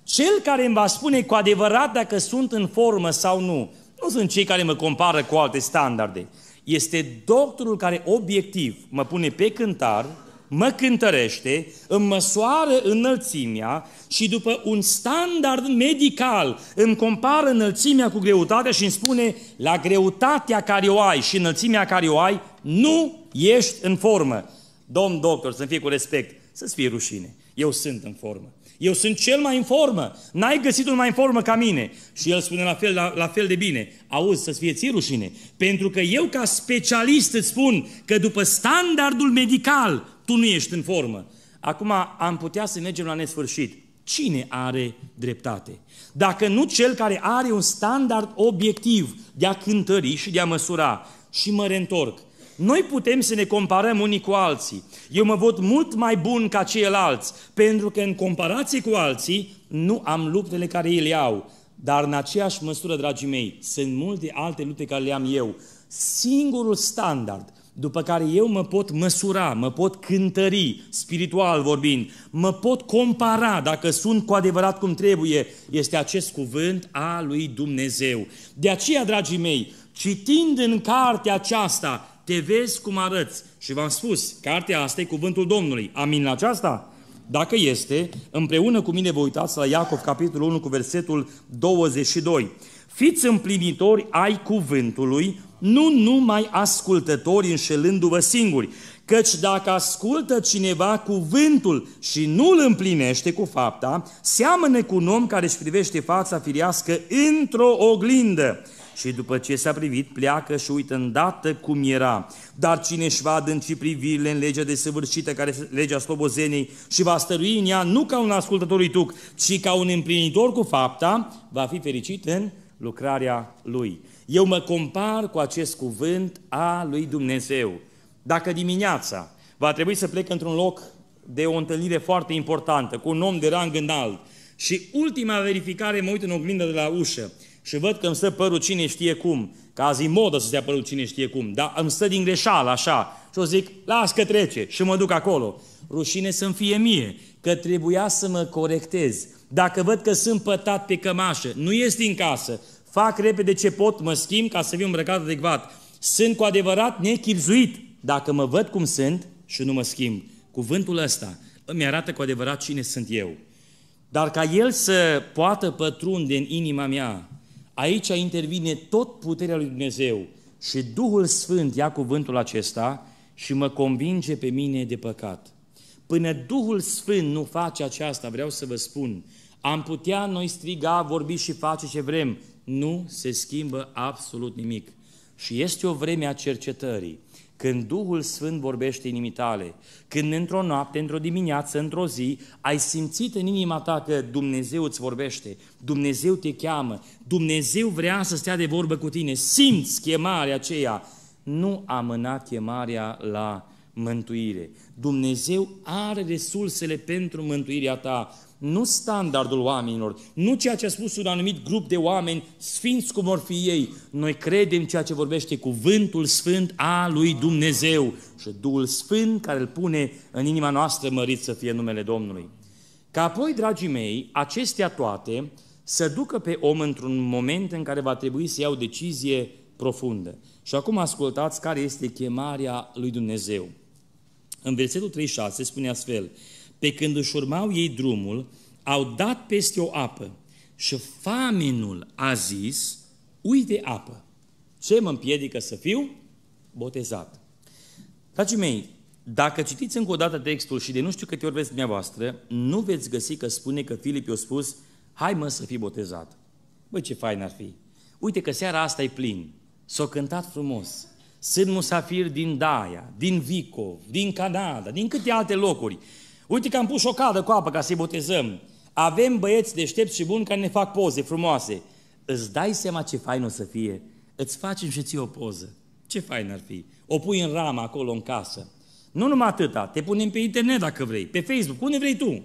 Cel care îmi va spune cu adevărat dacă sunt în formă sau nu, nu sunt cei care mă compară cu alte standarde. Este doctorul care obiectiv mă pune pe cântar mă cântărește, îmi măsoară înălțimea și după un standard medical îmi compară înălțimea cu greutatea și îmi spune la greutatea care o ai și înălțimea care o ai, nu ești în formă. Domn doctor, să fie cu respect, să-ți fie rușine. Eu sunt în formă. Eu sunt cel mai în formă. N-ai găsit un mai în formă ca mine. Și el spune la fel, la, la fel de bine. Auzi, să-ți fie ție rușine. Pentru că eu ca specialist îți spun că după standardul medical tu nu ești în formă. Acum am putea să mergem la nesfârșit. Cine are dreptate? Dacă nu cel care are un standard obiectiv de a cântări și de a măsura. Și mă reîntorc. Noi putem să ne comparăm unii cu alții. Eu mă văd mult mai bun ca ceilalți, pentru că în comparație cu alții nu am luptele care ei le au. Dar în aceeași măsură, dragii mei, sunt multe alte lupte care le am eu. Singurul standard după care eu mă pot măsura, mă pot cântări, spiritual vorbind, mă pot compara dacă sunt cu adevărat cum trebuie, este acest cuvânt a lui Dumnezeu. De aceea, dragii mei, citind în cartea aceasta, te vezi cum arăți. Și v-am spus, cartea asta e cuvântul Domnului. Amin la aceasta? Dacă este, împreună cu mine vă uitați la Iacov, capitolul 1, cu versetul 22. Fiți împlinitori ai cuvântului, nu numai ascultători înșelându-vă singuri, căci dacă ascultă cineva cuvântul și nu îl împlinește cu fapta, seamănă cu un om care își privește fața firească într-o oglindă și după ce s-a privit pleacă și uită îndată cum era. Dar cine își va adânci privirile în legea desăvârșită, care este legea slobozenei, și va stărui în ea nu ca un ascultător tuc, ci ca un împlinitor cu fapta, va fi fericit în lucrarea lui. Eu mă compar cu acest cuvânt a lui Dumnezeu. Dacă dimineața va trebui să plec într-un loc de o întâlnire foarte importantă, cu un om de rang înalt, și ultima verificare, mă uit în oglindă de la ușă și văd că îmi stă părul cine știe cum, că azi e modă să se părul cine știe cum, dar îmi stă din greșeală așa și o zic, las că trece și mă duc acolo. Rușine să-mi fie mie, că trebuia să mă corectez. Dacă văd că sunt pătat pe cămașă, nu ies din casă, Fac repede ce pot, mă schimb ca să fiu îmbrăcat adecvat. Sunt cu adevărat nechipzuit dacă mă văd cum sunt și nu mă schimb. Cuvântul ăsta îmi arată cu adevărat cine sunt eu. Dar ca el să poată pătrunde în inima mea, aici intervine tot puterea lui Dumnezeu și Duhul Sfânt ia cuvântul acesta și mă convinge pe mine de păcat. Până Duhul Sfânt nu face aceasta, vreau să vă spun, am putea noi striga, vorbi și face ce vrem, nu se schimbă absolut nimic. Și este o vreme a cercetării, când Duhul Sfânt vorbește inimii tale, când într-o noapte, într-o dimineață, într-o zi, ai simțit în inima ta că Dumnezeu îți vorbește, Dumnezeu te cheamă, Dumnezeu vrea să stea de vorbă cu tine, simți chemarea aceea, nu amâna chemarea la mântuire. Dumnezeu are resursele pentru mântuirea ta nu standardul oamenilor, nu ceea ce a spus un anumit grup de oameni, sfinți cum vor fi ei. Noi credem ceea ce vorbește cuvântul sfânt a lui Dumnezeu și Duhul Sfânt care îl pune în inima noastră mărit să fie numele Domnului. Ca apoi, dragii mei, acestea toate să ducă pe om într-un moment în care va trebui să ia o decizie profundă. Și acum ascultați care este chemarea lui Dumnezeu. În versetul 36 spune astfel, pe când își urmau ei drumul, au dat peste o apă și faminul a zis, uite apă, ce mă împiedică să fiu botezat? Dragii mei, dacă citiți încă o dată textul și de nu știu câte ori veți dumneavoastră, nu veți găsi că spune că Filip i-a spus, hai mă să fii botezat. Băi, ce fain ar fi! Uite că seara asta e plin. S-a cântat frumos. Sunt musafiri din Daia, din Vicov, din Canada, din câte alte locuri. Uite că am pus o cadă cu apă ca să-i botezăm. Avem băieți deștepți și buni care ne fac poze frumoase. Îți dai seama ce fain o să fie? Îți facem și ție o poză. Ce fain ar fi? O pui în ramă acolo în casă. Nu numai atâta, te punem pe internet dacă vrei, pe Facebook, unde vrei tu.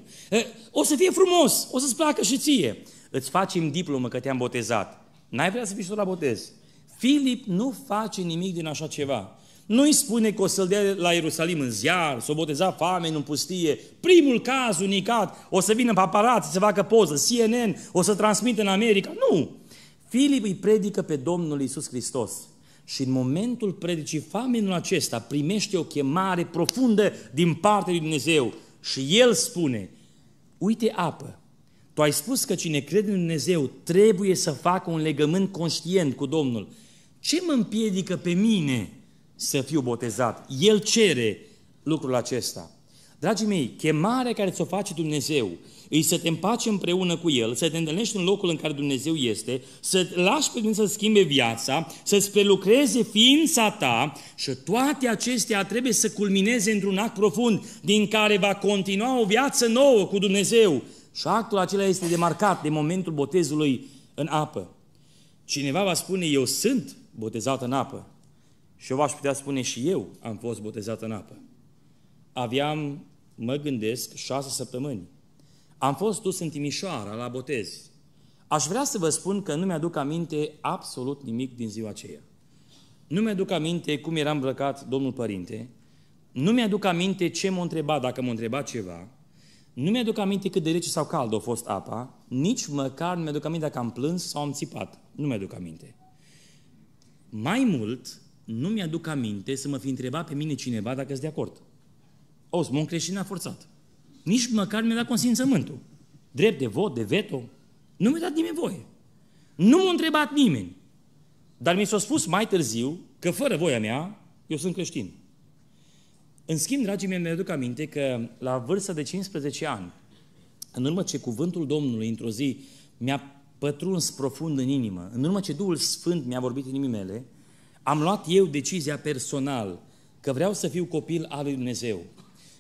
O să fie frumos, o să-ți placă și ție. Îți facem diplomă că te-am botezat. N-ai vrea să fii și tu la botez. Filip nu face nimic din așa ceva. Nu îi spune că o să-l dea la Ierusalim în ziar, să o boteza famine în pustie. Primul caz unicat, o să vină paparați, să facă poză, CNN, o să transmită în America. Nu! Filip îi predică pe Domnul Isus Hristos. Și în momentul predicii famenul acesta primește o chemare profundă din partea lui Dumnezeu. Și el spune, uite apă, tu ai spus că cine crede în Dumnezeu trebuie să facă un legământ conștient cu Domnul. Ce mă împiedică pe mine să fiu botezat. El cere lucrul acesta. Dragii mei, chemarea care ți-o face Dumnezeu îi să te împaci împreună cu El, să te întâlnești în locul în care Dumnezeu este, să lași pe Dumnezeu să schimbe viața, să-ți prelucreze ființa ta și toate acestea trebuie să culmineze într-un act profund din care va continua o viață nouă cu Dumnezeu. Și actul acela este demarcat de momentul botezului în apă. Cineva va spune, eu sunt botezat în apă. Și eu v-aș putea spune și eu am fost botezat în apă. Aveam, mă gândesc, șase săptămâni. Am fost dus în Timișoara la botez. Aș vrea să vă spun că nu mi-aduc aminte absolut nimic din ziua aceea. Nu mi-aduc aminte cum era îmbrăcat Domnul Părinte, nu mi-aduc aminte ce m-a întrebat, dacă m-a întrebat ceva, nu mi-aduc aminte cât de rece sau caldă a fost apa, nici măcar nu mi-aduc aminte dacă am plâns sau am țipat. Nu mi-aduc aminte. Mai mult, nu mi-aduc aminte să mă fi întrebat pe mine cineva dacă sunt de acord. O, mă creștin forțat. Nici măcar mi-a dat consimțământul. Drept de vot, de veto. Nu mi-a dat nimeni voie. Nu m-a întrebat nimeni. Dar mi s-a spus mai târziu că fără voia mea, eu sunt creștin. În schimb, dragii mei, mi-aduc aminte că la vârsta de 15 ani, în urmă ce cuvântul Domnului într-o zi mi-a pătruns profund în inimă, în urmă ce Duhul Sfânt mi-a vorbit în inimii mele, am luat eu decizia personal că vreau să fiu copil al lui Dumnezeu,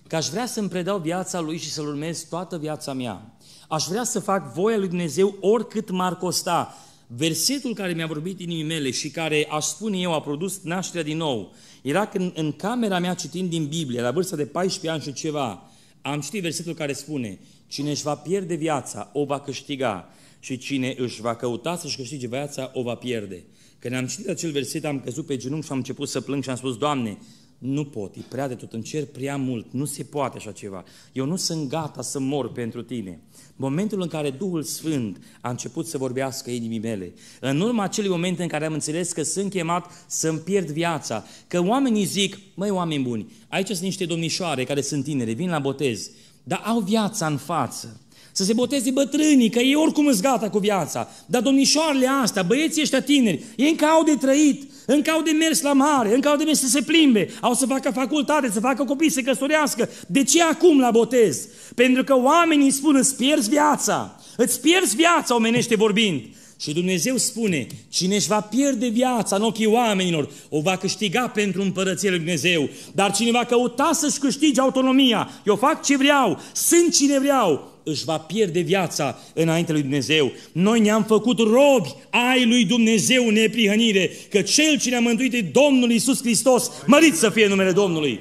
că aș vrea să-mi predau viața lui și să-l urmez toată viața mea. Aș vrea să fac voia lui Dumnezeu oricât m-ar costa. Versetul care mi-a vorbit inimii mele și care, aș spune eu, a produs nașterea din nou, era când în camera mea citind din Biblie, la vârsta de 14 ani și ceva, am citit versetul care spune, cine își va pierde viața, o va câștiga și cine își va căuta să-și câștige viața, o va pierde. Când am citit acel verset, am căzut pe genunchi și am început să plâng și am spus, Doamne, nu pot, e prea de tot, încerc prea mult, nu se poate așa ceva. Eu nu sunt gata să mor pentru tine. Momentul în care Duhul Sfânt a început să vorbească inimii mele, în urma acelui moment în care am înțeles că sunt chemat să-mi pierd viața, că oamenii zic, măi oameni buni, aici sunt niște domnișoare care sunt tinere, vin la botez, dar au viața în față să se boteze bătrânii, că ei oricum îți gata cu viața. Dar domnișoarele astea, băieții ăștia tineri, ei încă au de trăit, încă au de mers la mare, încă au de mers să se plimbe, au să facă facultate, să facă copii, să căsătorească. De ce acum la botez? Pentru că oamenii spun, îți pierzi viața, îți pierzi viața omenește vorbind. Și Dumnezeu spune, cine își va pierde viața în ochii oamenilor, o va câștiga pentru împărăția lui Dumnezeu. Dar cine va căuta să-și câștige autonomia, eu fac ce vreau, sunt cine vreau, își va pierde viața înainte lui Dumnezeu. Noi ne-am făcut robi ai lui Dumnezeu în neprihănire, că cel ce ne-a mântuit e Domnul Iisus Hristos, mărit să fie numele Domnului.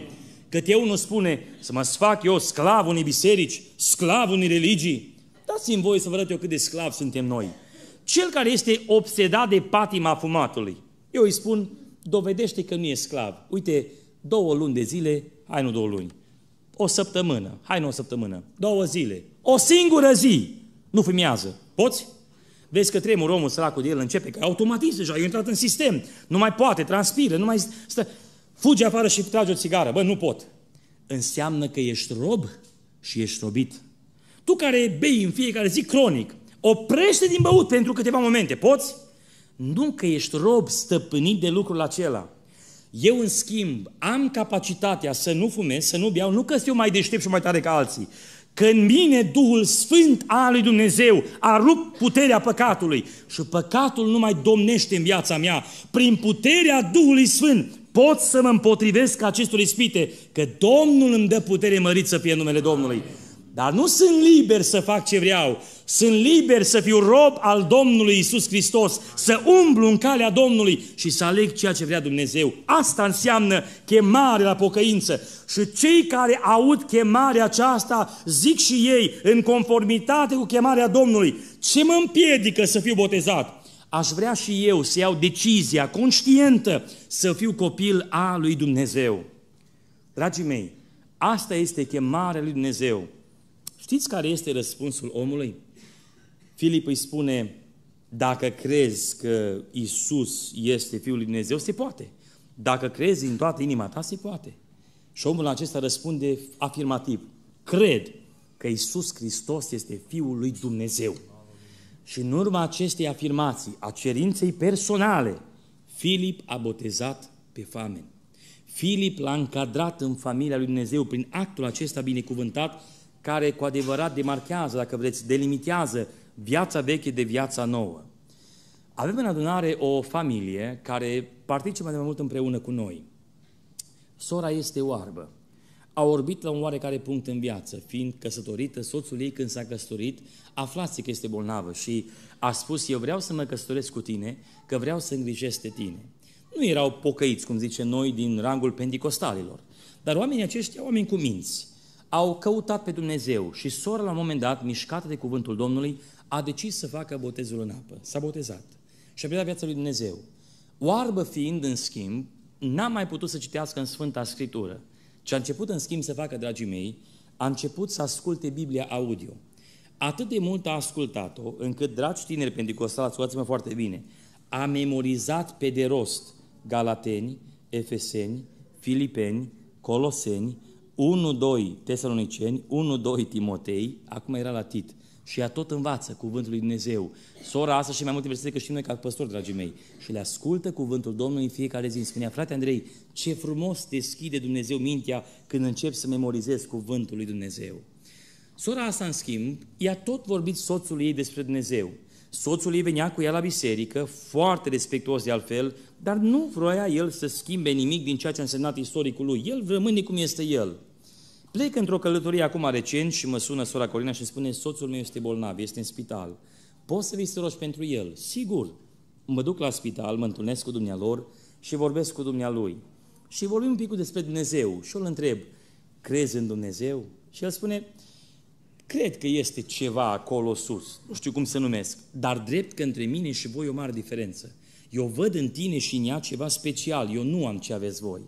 Că eu nu spune să mă sfac eu sclav unei biserici, sclav unei religii. Dați-mi voi să vă arăt eu cât de sclav suntem noi. Cel care este obsedat de patima fumatului, eu îi spun, dovedește că nu e sclav. Uite, două luni de zile, hai nu două luni, o săptămână, hai nu o săptămână, două zile, o singură zi nu fumează. Poți? Vezi că tremur omul săracul de el începe, că automatizează. deja, a intrat în sistem, nu mai poate, transpiră, nu mai stă, fuge afară și trage o țigară. Bă, nu pot. Înseamnă că ești rob și ești robit. Tu care bei în fiecare zi cronic, oprește din băut pentru câteva momente, poți? Nu că ești rob stăpânit de lucrul acela. Eu, în schimb, am capacitatea să nu fumez, să nu beau, nu că sunt eu mai deștept și mai tare ca alții, că în mine Duhul Sfânt al lui Dumnezeu a rupt puterea păcatului și păcatul nu mai domnește în viața mea. Prin puterea Duhului Sfânt pot să mă împotrivesc acestor ispite, că Domnul îmi dă putere mărit să fie numele Domnului. Dar nu sunt liber să fac ce vreau. Sunt liber să fiu rob al Domnului Isus Hristos, să umblu în calea Domnului și să aleg ceea ce vrea Dumnezeu. Asta înseamnă chemare la pocăință. Și cei care aud chemarea aceasta, zic și ei, în conformitate cu chemarea Domnului, ce mă împiedică să fiu botezat? Aș vrea și eu să iau decizia conștientă să fiu copil a lui Dumnezeu. Dragii mei, asta este chemarea lui Dumnezeu. Știți care este răspunsul omului? Filip îi spune, dacă crezi că Isus este Fiul lui Dumnezeu, se poate. Dacă crezi în toată inima ta, se poate. Și omul acesta răspunde afirmativ, cred că Isus Hristos este Fiul lui Dumnezeu. Și în urma acestei afirmații, a cerinței personale, Filip a botezat pe famen. Filip l-a încadrat în familia lui Dumnezeu prin actul acesta binecuvântat care cu adevărat demarchează, dacă vreți, delimitează viața veche de viața nouă. Avem în adunare o familie care participă de mai mult împreună cu noi. Sora este oarbă. A orbit la un oarecare punct în viață, fiind căsătorită, soțul ei când s-a căsătorit, aflați că este bolnavă și a spus, eu vreau să mă căsătoresc cu tine, că vreau să îngrijesc de tine. Nu erau pocăiți, cum zice noi, din rangul pentecostalilor, dar oamenii aceștia, oameni cu minți, au căutat pe Dumnezeu și sora la un moment dat, mișcată de cuvântul Domnului, a decis să facă botezul în apă. S-a botezat și a primit viața lui Dumnezeu. Oarbă fiind, în schimb, n-a mai putut să citească în Sfânta Scriptură. Ce a început, în schimb, să facă, dragii mei, a început să asculte Biblia audio. Atât de mult a ascultat-o, încât, dragi tineri pentecostali, ascultați-mă foarte bine, a memorizat pe de rost Galateni, Efeseni, Filipeni, Coloseni, 1-2 Tesaloniceni, 1-2 Timotei, acum era la Tit. Și ea tot învață cuvântul lui Dumnezeu. Sora asta și mai multe versete că știm noi ca păstori, dragii mei. Și le ascultă cuvântul Domnului în fiecare zi. spunea, frate Andrei, ce frumos deschide Dumnezeu mintea când încep să memorizez cuvântul lui Dumnezeu. Sora asta, în schimb, i-a tot vorbit soțului ei despre Dumnezeu. Soțul ei venea cu ea la biserică, foarte respectuos de altfel, dar nu vroia el să schimbe nimic din ceea ce a însemnat istoricul lui. El rămâne cum este el. Plec într-o călătorie acum recent și mă sună sora Corina și spune, soțul meu este bolnav, este în spital. Poți să vii să rogi pentru el? Sigur. Mă duc la spital, mă întâlnesc cu dumnealor și vorbesc cu dumnealui. Și vorbim un pic despre Dumnezeu și eu îl întreb, crezi în Dumnezeu? Și el spune, Cred că este ceva acolo sus, nu știu cum să numesc, dar drept că între mine și voi o mare diferență. Eu văd în tine și în ea ceva special, eu nu am ce aveți voi.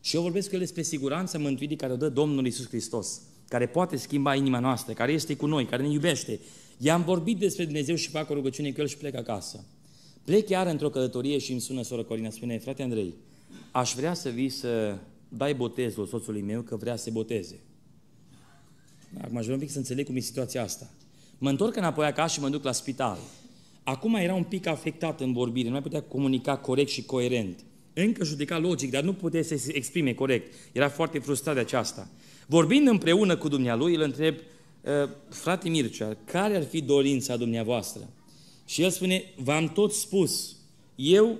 Și eu vorbesc cu el despre siguranța mântuirii care o dă Domnul Isus Hristos, care poate schimba inima noastră, care este cu noi, care ne iubește. I-am vorbit despre Dumnezeu și fac o rugăciune cu el și plec acasă. Plec iar într-o călătorie și îmi sună sora Corina, spune, frate Andrei, aș vrea să vii să dai botezul soțului meu că vrea să se boteze. Acum aș vrea un pic să înțeleg cum e situația asta. Mă întorc înapoi acasă și mă duc la spital. Acum era un pic afectat în vorbire, nu mai putea comunica corect și coerent. Încă judeca logic, dar nu putea să se exprime corect. Era foarte frustrat de aceasta. Vorbind împreună cu dumnealui, îl întreb, ă, frate Mircea, care ar fi dorința dumneavoastră? Și el spune, v-am tot spus, eu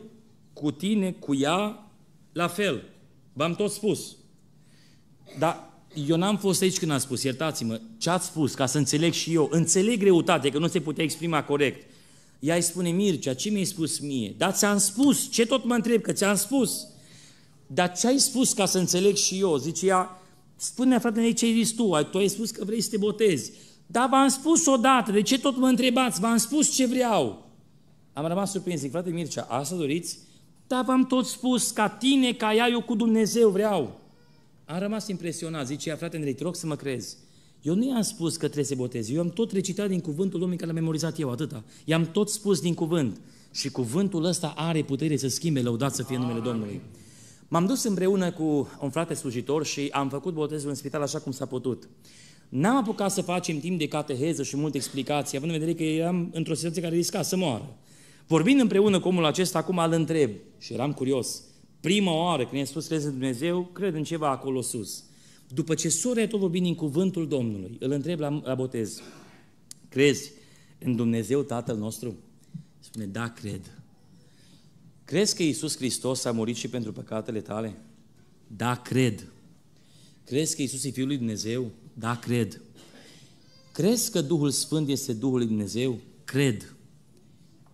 cu tine, cu ea, la fel, v-am tot spus. Dar eu n-am fost aici când a spus, iertați-mă, ce ați spus, ca să înțeleg și eu, înțeleg greutate, că nu se putea exprima corect. Ea îi spune, Mircea, ce mi-ai spus mie? Dar ți-am spus, ce tot mă întreb, că ți-am spus. Dar ce ai spus ca să înțeleg și eu? Zice ea, spune-mi, frate, ce ai zis tu? Tu ai spus că vrei să te botezi. Da, v-am spus odată, de ce tot mă întrebați? V-am spus ce vreau. Am rămas surprins, zic, frate Mircea, asta doriți? Da, v-am tot spus, ca tine, ca ea, eu cu Dumnezeu vreau. Am rămas impresionat, zice, frate Andrei, te rog să mă crezi. Eu nu i-am spus că trebuie să botez, eu am tot recitat din cuvântul omului care l-a memorizat eu, atâta. I-am tot spus din cuvânt. Și cuvântul ăsta are putere să schimbe, lăudat să fie numele Domnului. M-am dus împreună cu un frate slujitor și am făcut botezul în spital așa cum s-a putut. N-am apucat să facem timp de cateheză și multe explicații, având în vedere că eram într-o situație care risca să moară. Vorbind împreună cu omul acesta, acum îl întreb și eram curios. Prima oară când i-a spus că în Dumnezeu, cred în ceva acolo sus. După ce sora tot vorbit din cuvântul Domnului, îl întreb la, la botez, crezi în Dumnezeu Tatăl nostru? Spune, da, cred. Crezi că Iisus Hristos a murit și pentru păcatele tale? Da, cred. Crezi că Iisus e Fiul lui Dumnezeu? Da, cred. Crezi că Duhul Sfânt este Duhul lui Dumnezeu? Cred.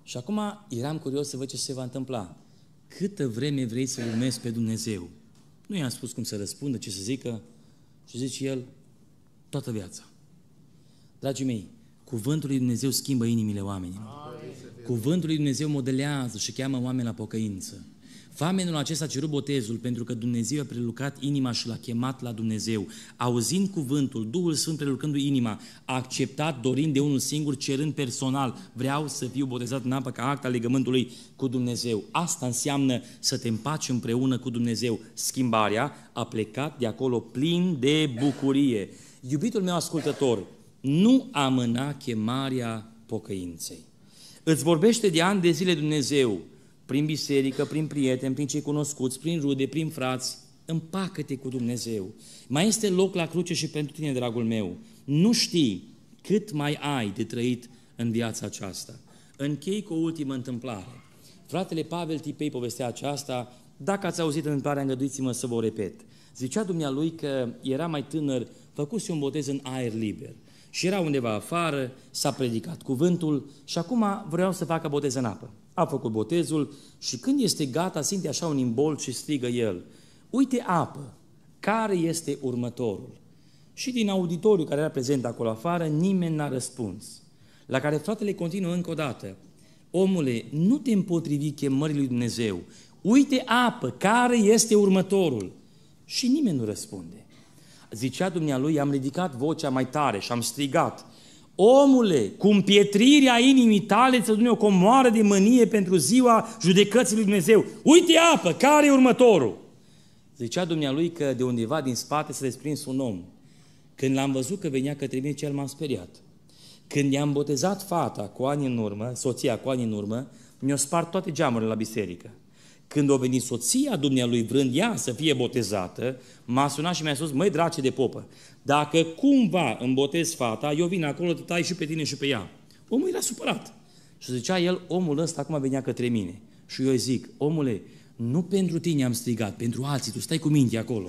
Și acum eram curios să văd ce se va întâmpla câtă vreme vrei să urmezi pe Dumnezeu. Nu i-am spus cum să răspundă, ce să zică, și zice el, toată viața. Dragii mei, cuvântul lui Dumnezeu schimbă inimile oamenilor. Cuvântul lui Dumnezeu modelează și cheamă oameni la pocăință. Famenul acesta a cerut botezul pentru că Dumnezeu a prelucrat inima și l-a chemat la Dumnezeu. Auzind cuvântul, Duhul Sfânt prelucându-i inima, a acceptat dorind de unul singur, cerând personal, vreau să fiu botezat în apă ca act al legământului cu Dumnezeu. Asta înseamnă să te împaci împreună cu Dumnezeu. Schimbarea a plecat de acolo plin de bucurie. Iubitul meu ascultător, nu amâna chemarea pocăinței. Îți vorbește de ani de zile Dumnezeu, prin biserică, prin prieteni, prin cei cunoscuți, prin rude, prin frați, împacă-te cu Dumnezeu. Mai este loc la cruce și pentru tine, dragul meu. Nu știi cât mai ai de trăit în viața aceasta. Închei cu o ultimă întâmplare. Fratele Pavel Tipei povestea aceasta. Dacă ați auzit întâmplarea, îngăduiți-mă să vă o repet. Zicea dumnealui că era mai tânăr, făcuse un botez în aer liber. Și era undeva afară, s-a predicat cuvântul și acum vreau să facă botez în apă a făcut botezul și când este gata, simte așa un imbol și strigă el, uite apă, care este următorul? Și din auditoriu care era prezent acolo afară, nimeni n-a răspuns. La care fratele continuă încă o dată, omule, nu te împotrivi chemării lui Dumnezeu, uite apă, care este următorul? Și nimeni nu răspunde. Zicea dumnealui, am ridicat vocea mai tare și am strigat, Omule, cu împietrirea inimii tale să dune o comoară de mânie pentru ziua judecății lui Dumnezeu. Uite apă, care e următorul? Zicea dumnealui că de undeva din spate s-a desprins un om. Când l-am văzut că venea către mine, cel m-am speriat. Când i-am botezat fata cu ani în urmă, soția cu ani în urmă, mi-o spart toate geamurile la biserică. Când a venit soția dumnealui, vrând ea să fie botezată, m-a sunat și mi-a spus, măi, drace de popă, dacă cumva îmi botez fata, eu vin acolo, te tai și pe tine și pe ea. Omul era supărat. Și zicea el, omul ăsta acum venea către mine. Și eu zic, omule, nu pentru tine am strigat, pentru alții, tu stai cu mintea acolo.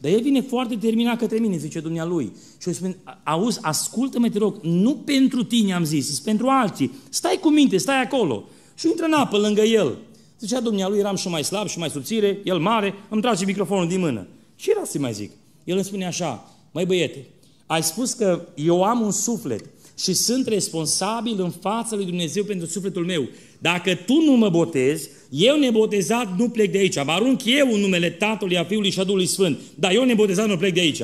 Dar el vine foarte terminat către mine, zice dumnealui. Și eu spun, auzi, ascultă-mă, te rog, nu pentru tine am zis, sunt pentru alții. Stai cu minte, stai acolo. Și intră în apă lângă el. Zicea dumnealui, eram și mai slab și mai subțire, el mare, îmi trage microfonul din mână. Ce era să mai zic? El îmi spune așa, Măi băiete, ai spus că eu am un suflet și sunt responsabil în fața lui Dumnezeu pentru sufletul meu. Dacă tu nu mă botezi, eu nebotezat nu plec de aici. Mă arunc eu în numele Tatălui, a Fiului și a Duhului Sfânt. Dar eu nebotezat nu plec de aici.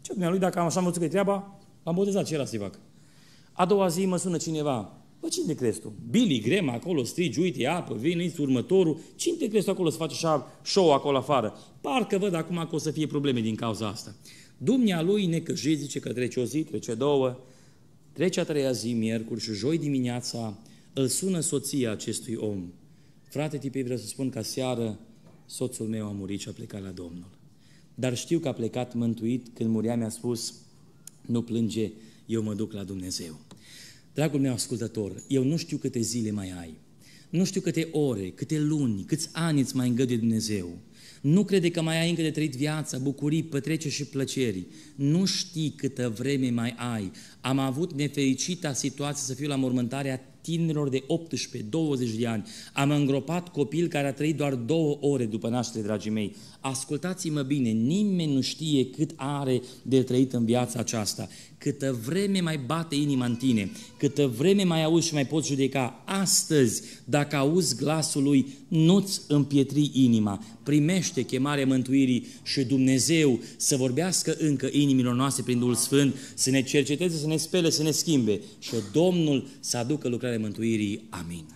Ce lui dacă am așa învățat că treaba, am botezat, ce era să fac? A doua zi mă sună cineva. Bă, cine te crezi tu? Billy Graham acolo strigi, uite, apă, vine este următorul. Cine te crezi tu acolo să faci așa show acolo afară? Parcă văd acum că o să fie probleme din cauza asta. Dumnealui necăjit, zice că trece o zi, trece două, trece a treia zi, miercuri și joi dimineața, îl sună soția acestui om. Frate tipei, vreau să spun că seară soțul meu a murit și a plecat la Domnul. Dar știu că a plecat mântuit când murea mi-a spus, nu plânge, eu mă duc la Dumnezeu. Dragul meu ascultător, eu nu știu câte zile mai ai, nu știu câte ore, câte luni, câți ani îți mai îngăduie Dumnezeu, nu crede că mai ai încă de trăit viața, bucurii, pătrece și plăcerii. Nu știi câtă vreme mai ai. Am avut nefericita situație să fiu la mormântarea tinerilor de 18-20 de ani. Am îngropat copil care a trăit doar două ore după naștere, dragii mei. Ascultați-mă bine, nimeni nu știe cât are de trăit în viața aceasta. Câtă vreme mai bate inima în tine, câtă vreme mai auzi și mai poți judeca, astăzi, dacă auzi glasul lui, nu-ți împietri inima. Primește chemarea mântuirii și Dumnezeu să vorbească încă inimilor noastre prin Duhul Sfânt, să ne cerceteze, să ne spele, să ne schimbe și Domnul să aducă lucrarea mântuirii. Amin.